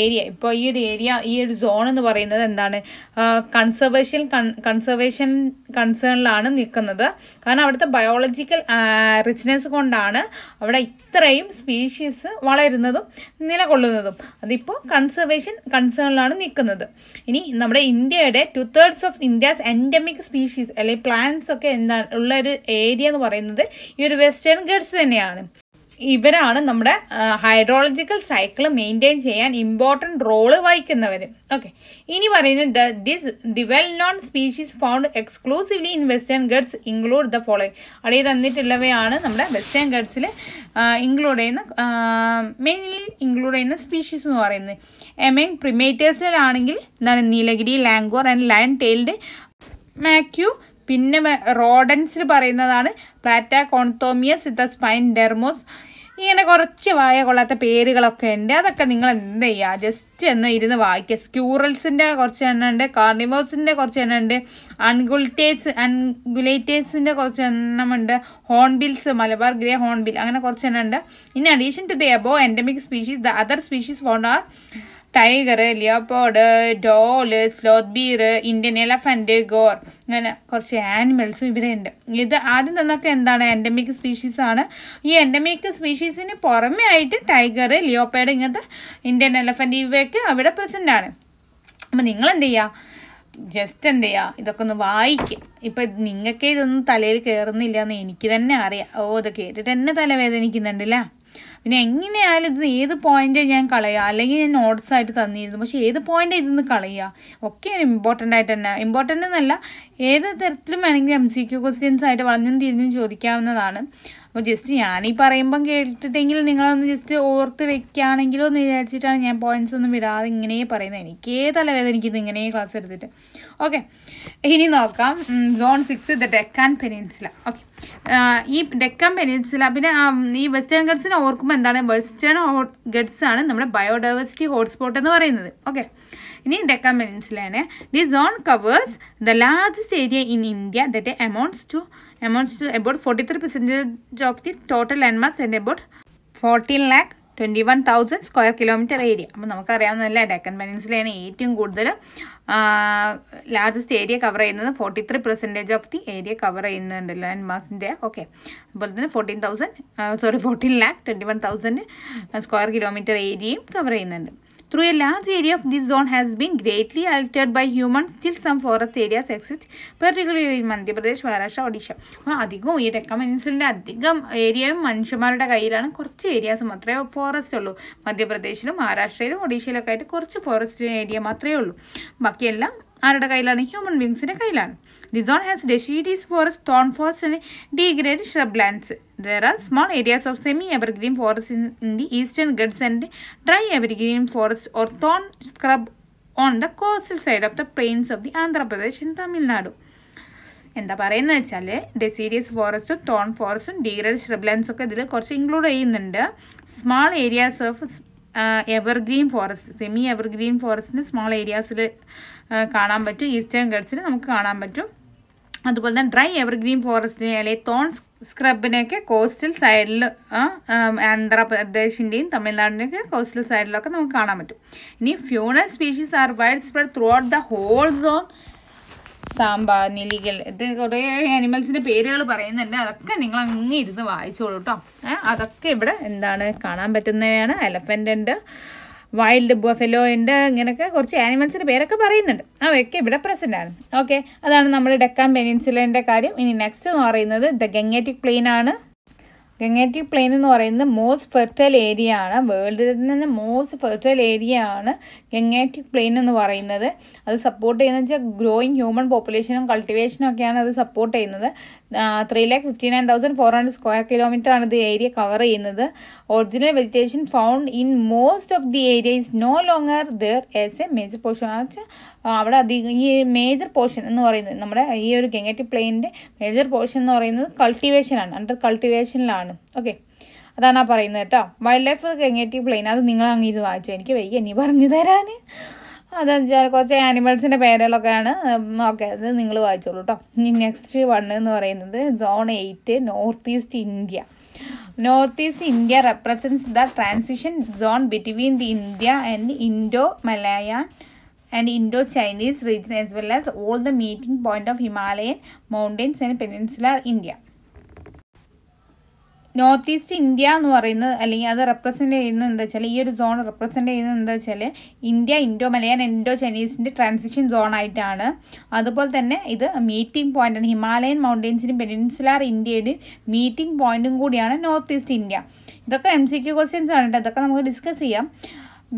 Speaker 1: ഏരിയ ഇപ്പോൾ ഈ ഒരു ഏരിയ ഈ ഒരു സോൺ എന്ന് പറയുന്നത് എന്താണ് കൺസർവേഷൻ കൺസർവേഷൻ കൺസേണിലാണ് നിൽക്കുന്നത് കാരണം അവിടുത്തെ ബയോളജിക്കൽ റിച്ച്നെസ് കൊണ്ടാണ് അവിടെ ഇത്രയും സ്പീഷീസ് വളരുന്നതും നിലകൊള്ളുന്നതും അതിപ്പോൾ കൺസർവേഷൻ കൺസേണിലാണ് നിൽക്കുന്നത് ഇനി നമ്മുടെ ഇന്ത്യയുടെ two thirds of India's endemic species അല്ലെങ്കിൽ പ്ലാന്റ്സ് ഒക്കെ എന്താണ് ഉള്ള ഒരു ഏരിയ എന്ന് പറയുന്നത് ഈ ഒരു വെസ്റ്റേൺ ഗഡ്സ് തന്നെയാണ് ഇവരാണ് നമ്മുടെ ഹൈഡ്രോളജിക്കൽ സൈക്കിൾ മെയിൻറ്റെയിൻ ചെയ്യാൻ ഇമ്പോർട്ടൻ്റ് റോള് വഹിക്കുന്നവർ ഓക്കെ ഇനി പറയുന്നത് this the well known species found exclusively in Western Ghats include the following അവിടെ തന്നിട്ടുള്ളവയാണ് നമ്മുടെ വെസ്റ്റേൺ ഗഡ്സിൽ ഇൻക്ലൂഡ് ചെയ്യുന്ന മെയിൻലി ഇൻക്ലൂഡ് ചെയ്യുന്ന സ്പീഷീസ് എന്ന് പറയുന്നത് എമംഗ് പ്രിമേറ്റേഴ്സിലാണെങ്കിൽ എന്താണ് Nilgiri langur and lion tailed macaque പിന്നെ റോഡൻസിൽ പറയുന്നതാണ് പ്ലാറ്റ കോൺതോമിയസ് സ്പൈൻ ഡെർമോസ് ഇങ്ങനെ കുറച്ച് വായ കൊള്ളാത്ത പേരുകളൊക്കെ ഉണ്ട് അതൊക്കെ നിങ്ങൾ എന്ത് ചെയ്യുക ജസ്റ്റ് ഒന്ന് ഇരുന്ന് വായിക്കുക സ്ക്യൂറൽസിൻ്റെ കുറച്ച് എണ്ണ ഉണ്ട് കാർണിവോസിൻ്റെ കുറച്ച് എണ്ണ ഉണ്ട് അൺഗുൾറ്റേറ്റ്സ് അൺഗുലേറ്റേറ്റ്സിൻ്റെ കുറച്ച് എണ്ണമുണ്ട് ഹോൺബിൽസ് മലബാർ ഗ്രേ ഹോൺബിൽ അങ്ങനെ കുറച്ച് എണ്ണ ഉണ്ട് in addition to the above endemic species the other species found are tiger leopard dhole sloth bear Indian elephant gaur അങ്ങനെ കുറച്ച് ആനിമൽസും ഇവിടെ ഉണ്ട് ഇത് ആദ്യം തന്നൊക്കെ എന്താണ് എൻഡമിക് സ്പീഷീസ് ആണ് ഈ എൻഡമിക് സ്പീഷീസിന് പുറമേ ആയിട്ട് ടൈഗർ ലിയോപേഡ് ഇങ്ങനത്തെ ഇന്ത്യൻ എലഫൻറ്റ് ഇവയൊക്കെ അവിടെ പ്രസൻ്റ് ആണ് അപ്പം നിങ്ങൾ എന്ത് ചെയ്യുക ജസ്റ്റ് എന്ത് ചെയ്യുക ഇതൊക്കെ ഒന്ന് വായിക്കുക ഇപ്പം നിങ്ങൾക്ക് ഇതൊന്നും തലയിൽ കയറുന്നില്ല എന്ന് എനിക്ക് തന്നെ അറിയാം ഓ ഇത് കേട്ടിട്ട് തന്നെ തലവേദനിക്കുന്നുണ്ടല്ലേ പിന്നെ എങ്ങനെയായാലും ഇത് ഏത് പോയിന്റ് ഞാൻ കളയുക അല്ലെങ്കിൽ ഞാൻ നോട്ട്സ് ആയിട്ട് തന്നിരുന്നു പക്ഷേ ഏത് പോയിന്റ് ഇതിന്ന് കളയുക ഒക്കെ ഇമ്പോർട്ടൻ്റ് ആയിട്ട് തന്നെ ഇമ്പോർട്ടൻ്റ് എന്നല്ല ഏത് തരത്തിലും വേണമെങ്കിൽ എം സി ക്യു ക്വസ്റ്റ്യൻസ് ആയിട്ട് വളഞ്ഞും തിരിഞ്ഞും ചോദിക്കാവുന്നതാണ് അപ്പോൾ ജസ്റ്റ് ഞാനീ പറയുമ്പം കേട്ടിട്ടെങ്കിൽ നിങ്ങളൊന്ന് ജസ്റ്റ് ഓർത്ത് വെക്കുകയാണെങ്കിലോ എന്ന് വിചാരിച്ചിട്ടാണ് ഞാൻ പോയിൻറ്റ്സ് ഒന്നും വിടാതെ ഇങ്ങനെ പറയുന്നത് എനിക്കേ തലവേദന എനിക്കിത് ഇങ്ങനെ ക്ലാസ് എടുത്തിട്ട് ഓക്കെ ഇനി നോക്കാം zone six the Deccan peninsula okay ഈ ഡെക്കാൻ പെനിൻസുല പിന്നെ ഈ വെസ്റ്റേൺ ഗഡ്സിനെ ഓർക്കുമ്പോൾ എന്താണ് വെസ്റ്റേൺ ഗഡ്സ് ആണ് നമ്മുടെ ബയോഡൈവേഴ്സിറ്റി ഹോട്ട്സ്പോട്ട് എന്ന് പറയുന്നത് ഓക്കെ ഇനി ഡെക്കാൻ പെനിൻസുലയാണ് the zone covers the largest area in India that amounts to amounts to about 43 percentage of the total landmass and about 14 lakh twenty one thousand square kilometre area അപ്പോൾ നമുക്കറിയാവുന്നതല്ലേ ഡെക്കൻ പെനിൻസുലയാണ് ഏറ്റവും കൂടുതൽ ലാർജസ്റ്റ് ഏരിയ കവർ ചെയ്യുന്നത് forty three percentage of the area cover ചെയ്യുന്നുണ്ട് ലാൻഡ് മാസിൻ്റെ ഓക്കെ അതുപോലെ തന്നെ fourteen thousand sorry fourteen lakh twenty one thousand square kilometre ഏരിയയും കവർ ചെയ്യുന്നുണ്ട് Through a large area of this zone has been greatly altered by humans, still some forest areas exist, particularly in Madhya Pradesh, Maharashtra, Odisha. അധികം ഈ ഡെക്ക അധികം ഏരിയയും മനുഷ്യന്മാരുടെ കയ്യിലാണ് കുറച്ച് ഏരിയാസ് മാത്രമേ ഫോറസ്റ്റ് ഉള്ളൂ മധ്യപ്രദേശിലും മഹാരാഷ്ട്രയിലും ഒഡീഷയിലൊക്കെ ആയിട്ട് കുറച്ച് ഫോറസ്റ്റ് ഏരിയ മാത്രമേ ഉള്ളൂ ബാക്കിയെല്ലാം ആരുടെ കയ്യിലാണ് ഹ്യൂമൻ ബീങ്സിൻ്റെ കയ്യിലാണ് zone has deciduous forest thorn forest and degrade shrub lands there are small areas of semi evergreen forest in the eastern Ghats and dry evergreen forest or thorn scrub on the coastal side of the plains of the Andhra Pradesh in Tamil Nadu എന്താ പറയുന്നത് വെച്ചാൽ ഡെസീരിയസ് ഫോറസ്റ്റും ടോൺ ഫോറസ്റ്റും ഡീഗ്രേഡ് ഷ്രിബ്ലാൻസും ഒക്കെ ഇതിൽ കുറച്ച് ഇൻക്ലൂഡ് ചെയ്യുന്നുണ്ട് small areas of evergreen forest semi evergreen ഫോറസ്റ്റിൻ്റെ സ്മോൾ ഏരിയാസിൽ കാണാൻ പറ്റും ഈസ്റ്റേൺ ഗഡ്സിൽ നമുക്ക് കാണാൻ പറ്റും അതുപോലെ തന്നെ ഡ്രൈ എവർഗ്രീൻ ഫോറസ്റ്റിനെ അല്ലെങ്കിൽ തോൺ സ്ക്രബിനെയൊക്കെ കോസ്റ്റൽ സൈഡിൽ ആന്ധ്രാപ്രദേശിൻ്റെയും തമിഴ്നാടിൻ്റെയൊക്കെ കോസ്റ്റൽ സൈഡിലൊക്കെ നമുക്ക് കാണാൻ പറ്റും ഇനി faunal species are widespread throughout the whole zone sambar നിലികൾ ഇത് കുറേ ആനിമൽസിൻ്റെ പേരുകൾ പറയുന്നുണ്ട് അതൊക്കെ നിങ്ങൾ അങ്ങ് ഇരുന്ന് വായിച്ചോളൂ കേട്ടോ അതൊക്കെ ഇവിടെ എന്താണ് കാണാൻ പറ്റുന്നവയാണ് എലഫൻ്റ് വൈൽഡ് ബഫലോ ഉണ്ട് ഇങ്ങനെയൊക്കെ കുറച്ച് ആനിമൽസിൻ്റെ പേരൊക്കെ പറയുന്നുണ്ട് അവയൊക്കെ ഇവിടെ പ്രസൻ്റ് ആണ് ഓക്കെ അതാണ് നമ്മുടെ ഡെക്കാൻ പെനിൻസുലേൻ്റെ കാര്യം ഇനി നെക്സ്റ്റ് എന്ന് പറയുന്നത് ദ ഗംഗാറ്റിക് പ്ലെയിൻ ആണ് ഗംഗാറ്റിക് പ്ലെയിൻ എന്ന് പറയുന്നത് മോസ്റ്റ് ഫെർട്ടൽ ഏരിയ ആണ് വേൾഡിൽ തന്നെ മോസ്റ്റ് ഫെർട്ടൽ ഏരിയ ആണ് ഗംഗാറ്റിക് പ്ലെയിൻ എന്ന് പറയുന്നത് അത് സപ്പോർട്ട് ചെയ്യുന്നത് വെച്ചാൽ ഗ്രോയിങ് ഹ്യൂമൻ പോപ്പുലേഷനും കൾട്ടിവേഷനും ഒക്കെയാണ് അത് സപ്പോർട്ട് ചെയ്യുന്നത് three lakh fifty nine thousand four hundred square kilometre ആണ് ഇത് ഏരിയ കവർ ചെയ്യുന്നത് original vegetation found in most of the area is no longer there as a major portion എന്ന് വെച്ചാൽ അവിടെ അധികം ഈ മേജർ പോർഷൻ എന്ന് പറയുന്നത് നമ്മുടെ ഈ ഒരു ഗെങ്ങറ്റി പ്ലെയിനിൻ്റെ മേജർ പോർഷൻ എന്ന് പറയുന്നത് കൾട്ടിവേഷനാണ് അണ്ടർ കൾട്ടിവേഷനിലാണ് ഓക്കെ അതാണ് ആ പറയുന്നത് കേട്ടോ വൈൽഡ് ലൈഫ് ഗെങ്ങറ്റി പ്ലെയിൻ അത് നിങ്ങൾ അങ്ങ് ഇത് വായിച്ചു എനിക്ക് വൈകി ഇനി പറഞ്ഞു തരാൻ അതെന്ന് വെച്ചാൽ കുറച്ച് ആനിമൽസിൻ്റെ പേരുകളൊക്കെയാണ് ഓക്കെ അത് നിങ്ങൾ വായിച്ചോളൂ കേട്ടോ ഇനി നെക്സ്റ്റ് വൺ എന്ന് പറയുന്നത് zone eight north east India north east India represents the transition zone between the India and Indo Malayan and Indo Chinese region as well as all the meeting point of Himalayan mountains and peninsular India north east India എന്ന് പറയുന്നത് അല്ലെങ്കിൽ അത് റെപ്രസെന്റ് ചെയ്യുന്നത് എന്താ വെച്ചാൽ ഈ ഒരു സോൺ റെപ്രസെന്റ് ചെയ്യുന്നത് എന്താ വെച്ചാൽ ഇന്ത്യ ഇൻഡോ മലയാൻ ഇൻഡോ ചൈനീസിൻ്റെ ട്രാൻസിഷൻ സോൺ ആയിട്ടാണ് അതുപോലെ തന്നെ ഇത് മീറ്റിംഗ് പോയിൻ്റാണ് ഹിമാലയൻ മൗണ്ടെയിൻസിനും പെനിൻസുലാർ ഇന്ത്യയുടെ മീറ്റിംഗ് പോയിന്റും കൂടിയാണ് നോർത്ത് ഈസ്റ്റ് ഇന്ത്യ ഇതൊക്കെ എം സി ക്യു ക്വസ്റ്റ്യൻസ് ആണ് കേട്ടോ ഇതൊക്കെ നമുക്ക് ഡിസ്കസ് ചെയ്യാം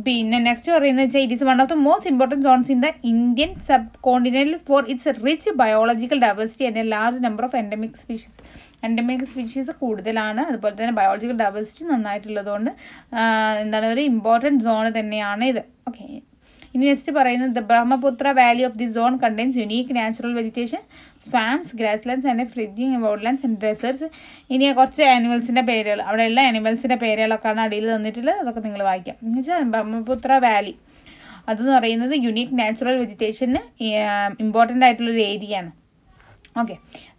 Speaker 1: പിന്നെ നെക്സ്റ്റ് പറയുന്നത് വെച്ചാൽ it is one of the most important zones in the Indian subcontinental for its rich biological diversity and large number of endemic species endemic species കൂടുതലാണ് അതുപോലെ തന്നെ ബയോളജിക്കൽ ഡൈവേഴ്സിറ്റി നന്നായിട്ടുള്ളതുകൊണ്ട് എന്താണ് ഒരു ഇമ്പോർട്ടൻറ്റ് സോൺ തന്നെയാണ് ഇത് ഓക്കെ ഇനി നെക്സ്റ്റ് പറയുന്നത് the Brahmaputra valley of the zone contains unique natural vegetation fens grasslands and fringing woodlands and deserts ഇനി കുറച്ച് ആനിമൽസിൻ്റെ പേരുകൾ അവിടെയുള്ള ആനിമൽസിൻ്റെ പേരുകളൊക്കെയാണ് അടിയിൽ തന്നിട്ടുള്ളത് അതൊക്കെ നിങ്ങൾ വായിക്കാം എന്ന് വെച്ചാൽ ബ്രഹ്മപുത്ര വാലി അതെന്ന് പറയുന്നത് യുണീക്ക് നാച്ചുറൽ വെജിറ്റേഷന് ഇമ്പോർട്ടൻ്റ് ആയിട്ടുള്ളൊരു ഏരിയയാണ് ഓക്കെ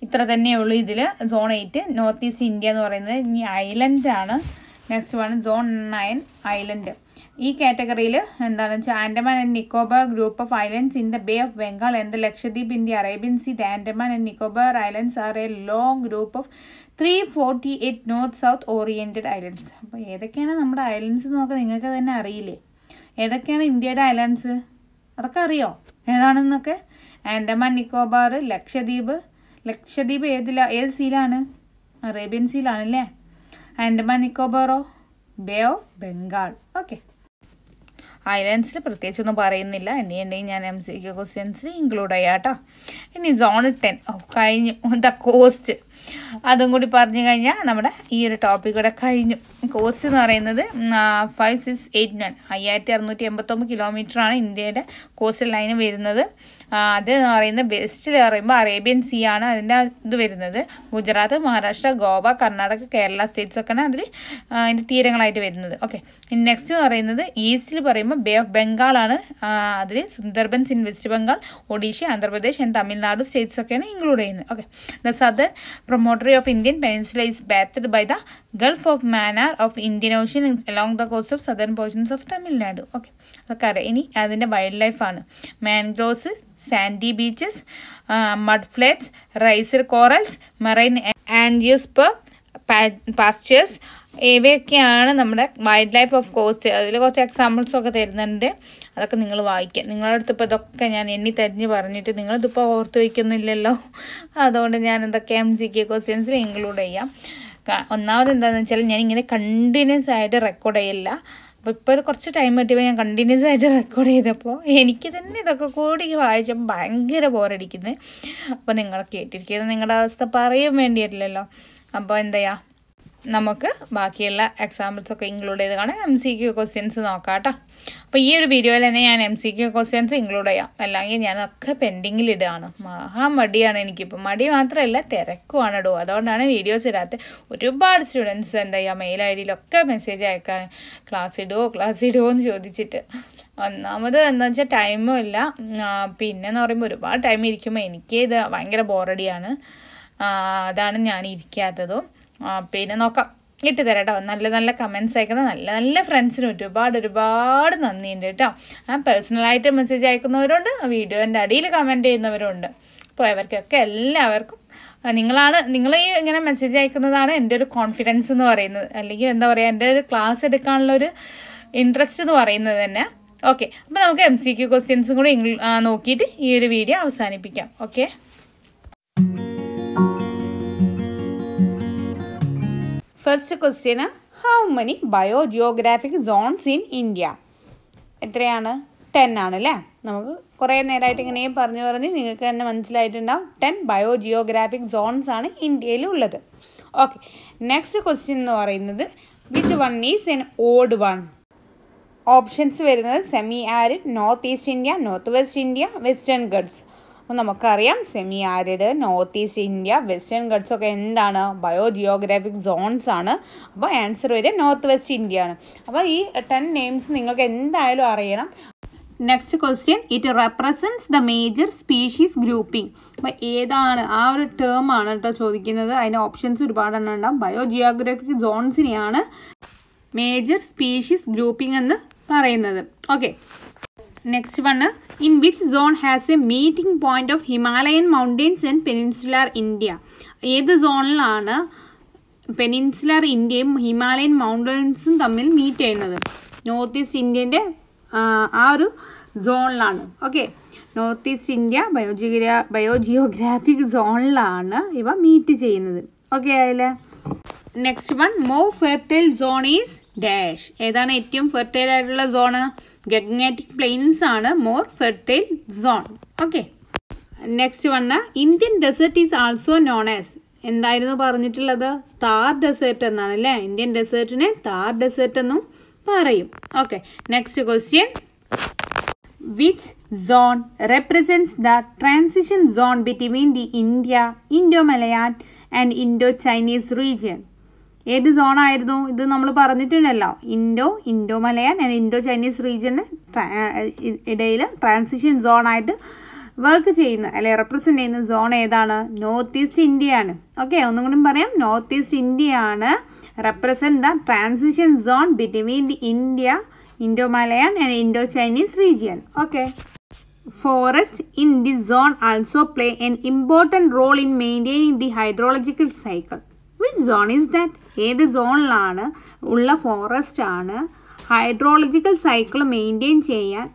Speaker 1: ഇത്ര തന്നെയുള്ളൂ ഇതിൽ zone eight north east India എന്ന് പറയുന്നത് ഇനി ഐലൻഡാണ് next one zone nine island ഈ കാറ്റഗറിയിൽ എന്താണെന്ന് വെച്ചാൽ Andaman and Nicobar group of islands in the Bay of Bengal and the Lakshadweep in the Arabian Sea the Andaman and Nicobar islands are a long group of three forty eight north south oriented islands അപ്പോൾ ഏതൊക്കെയാണ് നമ്മുടെ ഐലൻഡ്സ് നോക്കാൻ നിങ്ങൾക്ക് തന്നെ അറിയില്ലേ ഏതൊക്കെയാണ് ഇന്ത്യയുടെ ഐലൻഡ്സ് അതൊക്കെ അറിയോ ഏതാണെന്നൊക്കെ ആൻഡമാൻ നിക്കോബാർ ലക്ഷദ്വീപ് ലക്ഷദ്വീപ് ഏതില ഏത് സീലാണ് അറേബ്യൻ സീലാണല്ലേ ആൻഡമാൻ നിക്കോബാറോ ബേ ഓഫ് ബംഗാൾ ഓക്കെ ഐലൻഡ്സിൽ ഒന്നും പറയുന്നില്ല എണ്ണി ഉണ്ടെങ്കിൽ ഞാൻ എം സി ക്വസ്റ്റ്യൻസിൽ ഇൻക്ലൂഡ് ചെയ്യാം കേട്ടോ ഇനി സോൺ ടെൻ കഴിഞ്ഞു ദ കോസ്റ്റ് അതും കൂടി പറഞ്ഞു കഴിഞ്ഞാൽ നമ്മുടെ ഈ ഒരു ടോപ്പിക് കൂടെ കഴിഞ്ഞു കോസ്റ്റ് എന്ന് പറയുന്നത് ഫൈവ് സിക്സ് എയ്റ്റ് നയൻ അയ്യായിരത്തി അറുന്നൂറ്റി എൺപത്തൊമ്പത് കിലോമീറ്ററാണ് ഇന്ത്യയുടെ കോസ്റ്റൽ ലൈന് വരുന്നത് അത് എന്ന് പറയുന്നത് ബെസ്റ്റിൽ പറയുമ്പോൾ അറേബ്യൻ സീ ആണ് അതിൻ്റെ ഇത് വരുന്നത് ഗുജറാത്ത് മഹാരാഷ്ട്ര ഗോവ കർണാടക കേരള സ്റ്റേറ്റ്സ് ഒക്കെയാണ് അതിൽ അതിൻ്റെ തീരങ്ങളായിട്ട് വരുന്നത് ഓക്കെ നെക്സ്റ്റ് എന്ന് പറയുന്നത് ഈസ്റ്റിൽ പറയുമ്പോൾ ബേ ഓഫ് ബംഗാളാണ് അതിൽ Sundarbans in West Bengal Odisha Andhra Pradesh and Tamil Nadu states ഒക്കെയാണ് ഇൻക്ലൂഡ് ചെയ്യുന്നത് okay the southern promontory of Indian Peninsula is bathed by the Gulf of Mannar of Indian Ocean along the coast of southern portions of Tamil Nadu. Okay അതൊക്കെ അറിയാം ഇനി അതിൻ്റെ വൈൽഡ് ലൈഫാണ് mangroves sandy beaches mud flats റൈസർ കോറൽസ് മറൈൻ ആൻജിയോസ്പർ പാസ്റ്റേഴ്സ് ഇവയൊക്കെയാണ് നമ്മുടെ വൈൽഡ് ലൈഫ് ഓഫ് കോഴ്സ് അതിൽ കുറച്ച് എക്സാമ്പിൾസൊക്കെ തരുന്നുണ്ട് അതൊക്കെ നിങ്ങൾ വായിക്കുക നിങ്ങളുടെ അടുത്ത് ഇപ്പോൾ ഇതൊക്കെ ഞാൻ എണ്ണി തരിഞ്ഞ് പറഞ്ഞിട്ട് നിങ്ങളിതിപ്പോൾ ഓർത്ത് വയ്ക്കുന്നില്ലല്ലോ അതുകൊണ്ട് ഞാൻ എന്തൊക്കെ എം സി കെ ക്വസ്റ്റ്യൻസിൽ ഇൻക്ലൂഡ് ചെയ്യാം ഒന്നാമത് എന്താണെന്ന് വെച്ചാൽ ഞാൻ ഇങ്ങനെ കണ്ടിന്യൂസ് ആയിട്ട് റെക്കോർഡ് ചെയ്യില്ല അപ്പോൾ ഇപ്പോൾ ഒരു കുറച്ച് ടൈം കിട്ടിയപ്പോൾ ഞാൻ കണ്ടിന്യൂസ് ആയിട്ട് റെക്കോർഡ് ചെയ്തപ്പോൾ എനിക്ക് തന്നെ ഇതൊക്കെ കൂടി വായിച്ചപ്പോൾ ഭയങ്കര ബോറടിക്കുന്നത് അപ്പോൾ നിങ്ങളൊക്കെ കേട്ടിരിക്കുന്നത് നിങ്ങളുടെ അവസ്ഥ പറയാൻ വേണ്ടിയല്ലല്ലോ അപ്പോൾ എന്താ നമുക്ക് ബാക്കിയുള്ള എക്സാമ്പിൾസൊക്കെ ഇൻക്ലൂഡ് ചെയ്ത് കാണാം എം സി ക്യു ക്വസ്റ്റ്യൻസ് നോക്കാം കേട്ടോ അപ്പോൾ ഈ ഒരു വീഡിയോയിൽ തന്നെ ഞാൻ M C Q questions include ചെയ്യാം അല്ലെങ്കിൽ ഞാനൊക്കെ പെൻഡിങ്ങിലിടുകയാണ് മഹാ മടിയാണ് എനിക്കിപ്പോൾ മടി മാത്രമല്ല തിരക്കുമാണ് ഇടുക അതുകൊണ്ടാണ് വീഡിയോസ് ഇടാത്ത ഒരുപാട് സ്റ്റുഡൻസ് എന്താ ചെയ്യുക മെയിൽ ഐ ഡിയിലൊക്കെ മെസ്സേജ് അയക്കാൻ ക്ലാസ് ഇടുമോ ക്ലാസ് ഇടുമോ എന്ന് ചോദിച്ചിട്ട് ഒന്നാമത് എന്താ വെച്ചാൽ ടൈമും ഇല്ല പിന്നെന്ന് പറയുമ്പോൾ ഒരുപാട് ടൈം ഇരിക്കുമ്പോൾ ഇത് ഭയങ്കര ബോറടിയാണ് അതാണ് ഞാൻ ഇരിക്കാത്തതും പിന്നെ നോക്കാം ഇട്ട് തരാട്ടോ നല്ല നല്ല കമൻസ് അയക്കുന്ന നല്ല നല്ല ഫ്രണ്ട്സിന് ഒരുപാട് ഒരുപാട് നന്ദിയുണ്ട് കേട്ടോ ആ പേഴ്സണലായിട്ട് മെസ്സേജ് അയക്കുന്നവരുണ്ട് വീഡിയോൻ്റെ അടിയിൽ കമൻറ്റ് ചെയ്യുന്നവരുണ്ട് അപ്പോൾ അവർക്കൊക്കെ എല്ലാവർക്കും നിങ്ങളാണ് നിങ്ങൾ ഈ ഇങ്ങനെ മെസ്സേജ് അയക്കുന്നതാണ് എൻ്റെ ഒരു കോൺഫിഡൻസ് എന്ന് പറയുന്നത് അല്ലെങ്കിൽ എന്താ പറയുക എൻ്റെ ഒരു ക്ലാസ് എടുക്കാനുള്ള ഒരു ഇൻട്രസ്റ്റ് എന്ന് പറയുന്നത് തന്നെ ഓക്കെ അപ്പോൾ നമുക്ക് എം സി ക്യു ക്വസ്റ്റ്യൻസും കൂടി നോക്കിയിട്ട് ഈ ഒരു വീഡിയോ അവസാനിപ്പിക്കാം okay first question how many bio geographic zones in India എത്രയാണ് ടെൻ ആണ് അല്ലേ നമുക്ക് കുറേ നേരമായിട്ട് ഇങ്ങനെ പറഞ്ഞു പറഞ്ഞ് നിങ്ങൾക്ക് തന്നെ മനസ്സിലായിട്ടുണ്ടാവും ടെൻ ബയോ ജിയോഗ്രാഫിക് സോൺസ് ആണ് ഇന്ത്യയിൽ ഉള്ളത് ഓക്കെ നെക്സ്റ്റ് ക്വസ്റ്റ്യൻ എന്ന് പറയുന്നത് which one is an odd one options വരുന്നത് semi arid North east India North West India Western Ghats അപ്പോൾ നമുക്കറിയാം semi arid North east India Western Ghats ഒക്കെ എന്താണ് ബയോ ജിയോഗ്രാഫിക് സോൺസ് ആണ് അപ്പോൾ ആൻസർ വരെ നോർത്ത് വെസ്റ്റ് ഇന്ത്യ ആണ് അപ്പോൾ ഈ ടെൻ നെയിംസ് നിങ്ങൾക്ക് എന്തായാലും അറിയണം next question it represents the major species grouping അപ്പോൾ ഏതാണ് ആ ഒരു ടേം ആണ് കേട്ടോ ചോദിക്കുന്നത് അതിൻ്റെ ഓപ്ഷൻസ് ഒരുപാടെണ്ണം ഉണ്ടാവും ബയോ ജിയോഗ്രാഫിക് സോൺസിനെയാണ് മേജർ സ്പീഷീസ് ഗ്രൂപ്പിംഗ് എന്ന് പറയുന്നത് okay next one in which zone has a meeting point of Himalayan mountains and peninsular India ഏത് സോണിലാണ് പെനിൻസുലർ ഇന്ത്യയും ഹിമാലയൻ മൗണ്ടൻസും തമ്മിൽ മീറ്റ് ചെയ്യുന്നത് നോർത്ത് ഈസ്റ്റ് ഇന്ത്യൻ്റെ ആ ഒരു സോണിലാണ് ഓക്കെ നോർത്ത് ഈസ്റ്റ് ഇന്ത്യ ബയോജിയോഗ്രാ ബയോജിയോഗ്രാഫിക് സോണിലാണ് ഇവ മീറ്റ് ചെയ്യുന്നത് ഓക്കെ ആയില്ലേ next one more fertile zone is dash ഏതാണ് ഏറ്റവും ഫെർട്ടൈൽ ആയിട്ടുള്ള സോണ് ഗഗ്നാറ്റിക് പ്ലെയിൻസ് ആണ് more fertile zone okay next വന്ന Indian desert is also known as എന്തായിരുന്നു പറഞ്ഞിട്ടുള്ളത് താർ ഡെസേർട്ട് എന്നാണ് അല്ലേ ഇന്ത്യൻ ഡെസേർട്ടിനെ താർ ഡെസേർട്ട് എന്നും പറയും okay next question which zone represents the transition zone between the India Indo Malayan and Indo Chinese region ഏത് സോൺ ആയിരുന്നു ഇത് നമ്മൾ പറഞ്ഞിട്ടുണ്ടല്ലോ Indo Indo Malayan and Indo Chinese റീജിയന് ഇടയിൽ ട്രാൻസിഷൻ സോൺ ആയിട്ട് വർക്ക് ചെയ്യുന്ന അല്ലെ റെപ്രസെൻ്റ് ചെയ്യുന്ന സോൺ ഏതാണ് നോർത്ത് ഈസ്റ്റ് ഇന്ത്യയാണ് ഓക്കെ ഒന്നും കൂടി പറയാം നോർത്ത് ഈസ്റ്റ് ഇന്ത്യയാണ് represent the transition zone between the India Indo Malayan and Indo Chinese region okay forest in this zone also play an important role in maintaining the hydrological cycle which zone is that ഏത് സോണിലാണ് ഉള്ള ഫോറസ്റ്റ് ആണ് ഹൈഡ്രോളജിക്കൽ സൈക്കിൾ മെയിൻറ്റെയിൻ ചെയ്യാൻ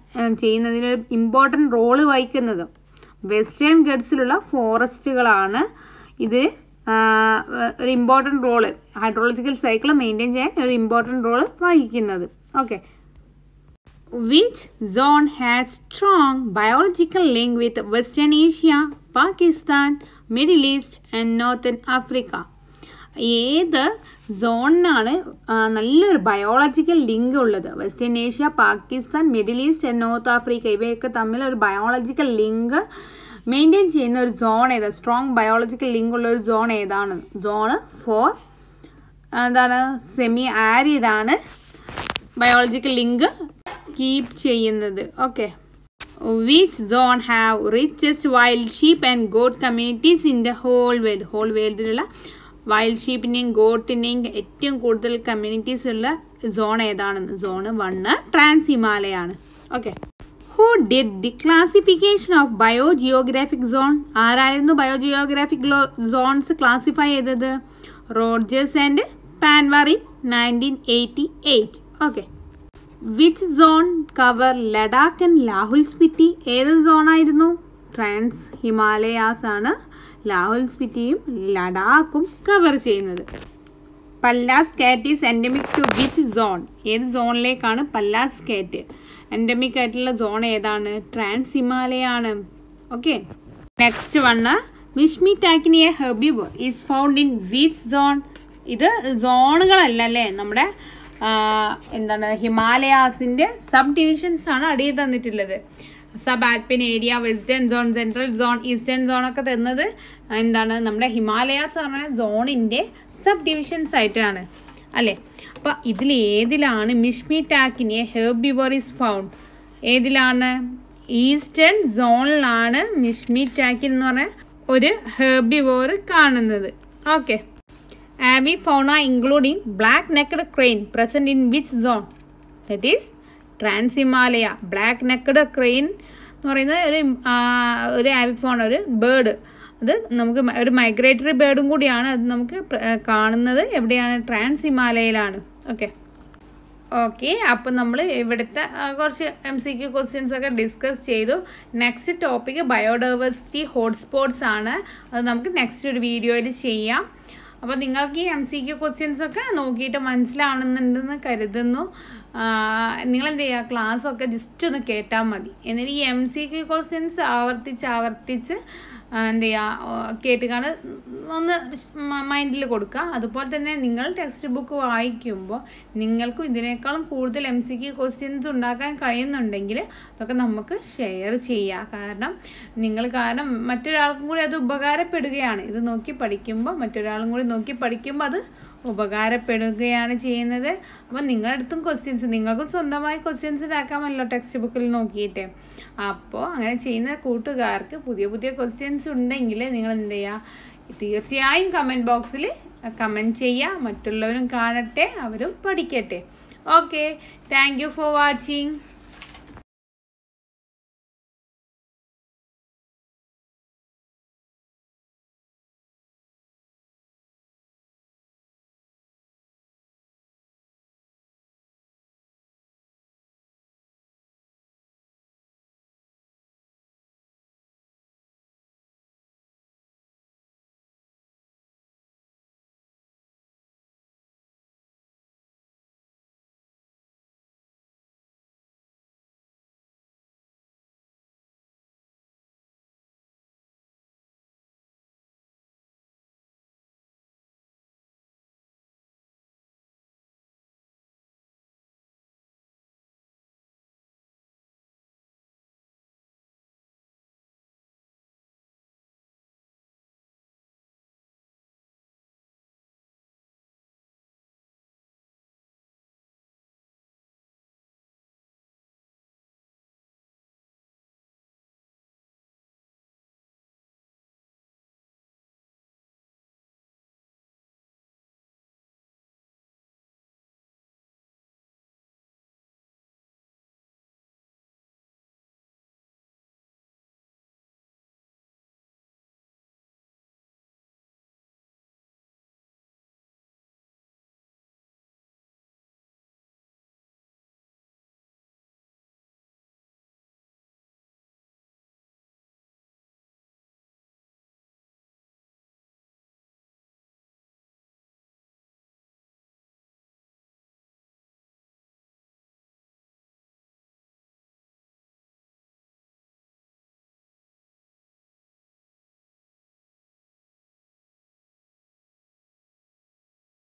Speaker 1: ചെയ്യുന്നതിനൊരു ഇമ്പോർട്ടൻറ്റ് റോള് വഹിക്കുന്നത് വെസ്റ്റേൺ ഗഡ്സിലുള്ള ഫോറസ്റ്റുകളാണ് ഇത് ഒരു important role hydrological cycle maintain ചെയ്യാൻ ഒരു ഇമ്പോർട്ടൻറ്റ് റോള് വഹിക്കുന്നത് okay which zone has strong biological link with western Asia Pakistan Middle East and Northern Africa ഏത് സോണിനാണ് നല്ലൊരു ബയോളജിക്കൽ ലിങ്ക് ഉള്ളത് Western Asia Pakistan Middle East North Africa ഇവയൊക്കെ തമ്മിൽ ഒരു ബയോളജിക്കൽ ലിങ്ക് മെയിൻറ്റെയിൻ ചെയ്യുന്ന ഒരു സോൺ ഏതാ സ്ട്രോങ് ബയോളജിക്കൽ ലിങ്ക് ഉള്ള ഒരു സോൺ ഏതാണ് സോണ് ഫോർ എന്താണ് സെമി ആരിഡാണ് ബയോളജിക്കൽ ലിങ്ക് കീപ്പ് ചെയ്യുന്നത് okay which zone have richest wild sheep and goat communities in the whole world whole വേൾഡിലുള്ള വൈൽഡ് ഷീപ്പിനെയും ഗോട്ടിനെയും ഏറ്റവും കൂടുതൽ കമ്മ്യൂണിറ്റീസ് ഉള്ള സോൺ ഏതാണെന്ന് സോണ് വണ്ണ് ട്രാൻസ് ഹിമാലയാണ് okay who did the classification of bio geographic zone ആരായിരുന്നു ബയോ ജിയോഗ്രാഫിക് സോൺസ് ക്ലാസിഫൈ ചെയ്തത് Rodgers and Panwar nineteen eighty eight okay which zone cover Ladakh and ലാഹുൽ Spiti ഏത് സോണായിരുന്നു ട്രാൻസ് ഹിമാലയാസ് ആണ് ലാഹുൽ സ്പിറ്റിയും ലഡാക്കും കവർ ചെയ്യുന്നത് Pallas cat is endemic to which zone ഏത് സോണിലേക്കാണ് പല്ലാസ് കാറ്റ് എൻഡമിക് ആയിട്ടുള്ള സോൺ ഏതാണ് ട്രാൻസ് ഹിമാലയാണ് okay next one Mishmi takin habitat is found in which zone ഇത് സോണുകളല്ല അല്ലേ നമ്മുടെ എന്താണ് ഹിമാലയാസിൻ്റെ സബ് ഡിവിഷൻസ് ആണ് അടിയിൽ തന്നിട്ടുള്ളത് sub alpine area western zone central zone eastern സോണൊക്കെ തരുന്നത് എന്താണ് നമ്മുടെ ഹിമാലയാസ് പറഞ്ഞ സോണിൻ്റെ സബ് ഡിവിഷൻസ് ആയിട്ടാണ് അല്ലേ അപ്പോൾ ഇതിലേതിലാണ് മിഷ്മി ടാക്കിനെ എ ഇസ് ഫൗണ്ട് ഏതിലാണ് ഈസ്റ്റേൺ സോണിലാണ് മിഷ്മി ടാക്കിൻ എന്ന് പറഞ്ഞ ഒരു ഹെർബിവോർ കാണുന്നത് okay avifauna including black necked crane present in which zone that is trans Himalaya black necked crane എന്ന് പറയുന്നത് ഒരു ഒരു ആവിഫോൺ ഒരു ബേർഡ് അത് നമുക്ക് ഒരു മൈഗ്രേറ്ററി ബേർഡും കൂടിയാണ് അത് നമുക്ക് കാണുന്നത് എവിടെയാണ് ട്രാൻസ് ഹിമാലയയിലാണ് ഓക്കെ ഓക്കെ അപ്പം നമ്മൾ ഇവിടുത്തെ കുറച്ച് എം സി ക്യു ക്വസ്റ്റ്യൻസ് ഒക്കെ ഡിസ്കസ് ചെയ്തു നെക്സ്റ്റ് ടോപ്പിക്ക് ബയോഡൈവേഴ്സിറ്റി ഹോട്ട്സ്പോട്ട്സ് ആണ് അത് നമുക്ക് നെക്സ്റ്റ് ഒരു വീഡിയോയിൽ ചെയ്യാം അപ്പോൾ നിങ്ങൾക്ക് ഈ എം സി ക്യു ക്വസ്റ്റ്യൻസ് ഒക്കെ നോക്കിയിട്ട് മനസ്സിലാവണമെന്നുണ്ടെന്ന് കരുതുന്നു നിങ്ങളെന്ത് ചെയ്യുക ക്ലാസ്സൊക്കെ ജസ്റ്റ് ഒന്ന് കേട്ടാൽ മതി എന്നിട്ട് ഈ എം സി ക്യു ക്വസ്റ്റ്യൻസ് ആവർത്തിച്ച് ആവർത്തിച്ച് എന്ത് ചെയ്യുക കേട്ടുകാണ് ഒന്ന് മൈൻഡിൽ കൊടുക്കുക അതുപോലെ തന്നെ നിങ്ങൾ ടെക്സ്റ്റ് ബുക്ക് വായിക്കുമ്പോൾ നിങ്ങൾക്കും ഇതിനേക്കാളും കൂടുതൽ എം സി ക്യു ക്വസ്റ്റ്യൻസ് ഉണ്ടാക്കാൻ കഴിയുന്നുണ്ടെങ്കിൽ അതൊക്കെ നമുക്ക് ഷെയർ ചെയ്യുക കാരണം നിങ്ങൾ കാരണം മറ്റൊരാൾക്കും കൂടി അത് ഉപകാരപ്പെടുകയാണ് ഇത് നോക്കി പഠിക്കുമ്പോൾ മറ്റൊരാളും കൂടി നോക്കി പഠിക്കുമ്പോൾ അത് ഉപകാരപ്പെടുകയാണ് ചെയ്യുന്നത് അപ്പം നിങ്ങളുടെ അടുത്തും ക്വസ്റ്റ്യൻസ് നിങ്ങൾക്കും സ്വന്തമായി ക്വസ്റ്റ്യൻസ് ഉണ്ടാക്കാമല്ലോ ടെക്സ്റ്റ് ബുക്കിൽ നോക്കിയിട്ട് അപ്പോൾ അങ്ങനെ ചെയ്യുന്ന കൂട്ടുകാർക്ക് പുതിയ പുതിയ ക്വസ്റ്റ്യൻസ് ഉണ്ടെങ്കിൽ നിങ്ങൾ എന്ത് ചെയ്യുക തീർച്ചയായും കമൻറ്റ് ബോക്സിൽ കമൻറ്റ് ചെയ്യുക മറ്റുള്ളവരും കാണട്ടെ അവരും പഠിക്കട്ടെ okay thank you for watching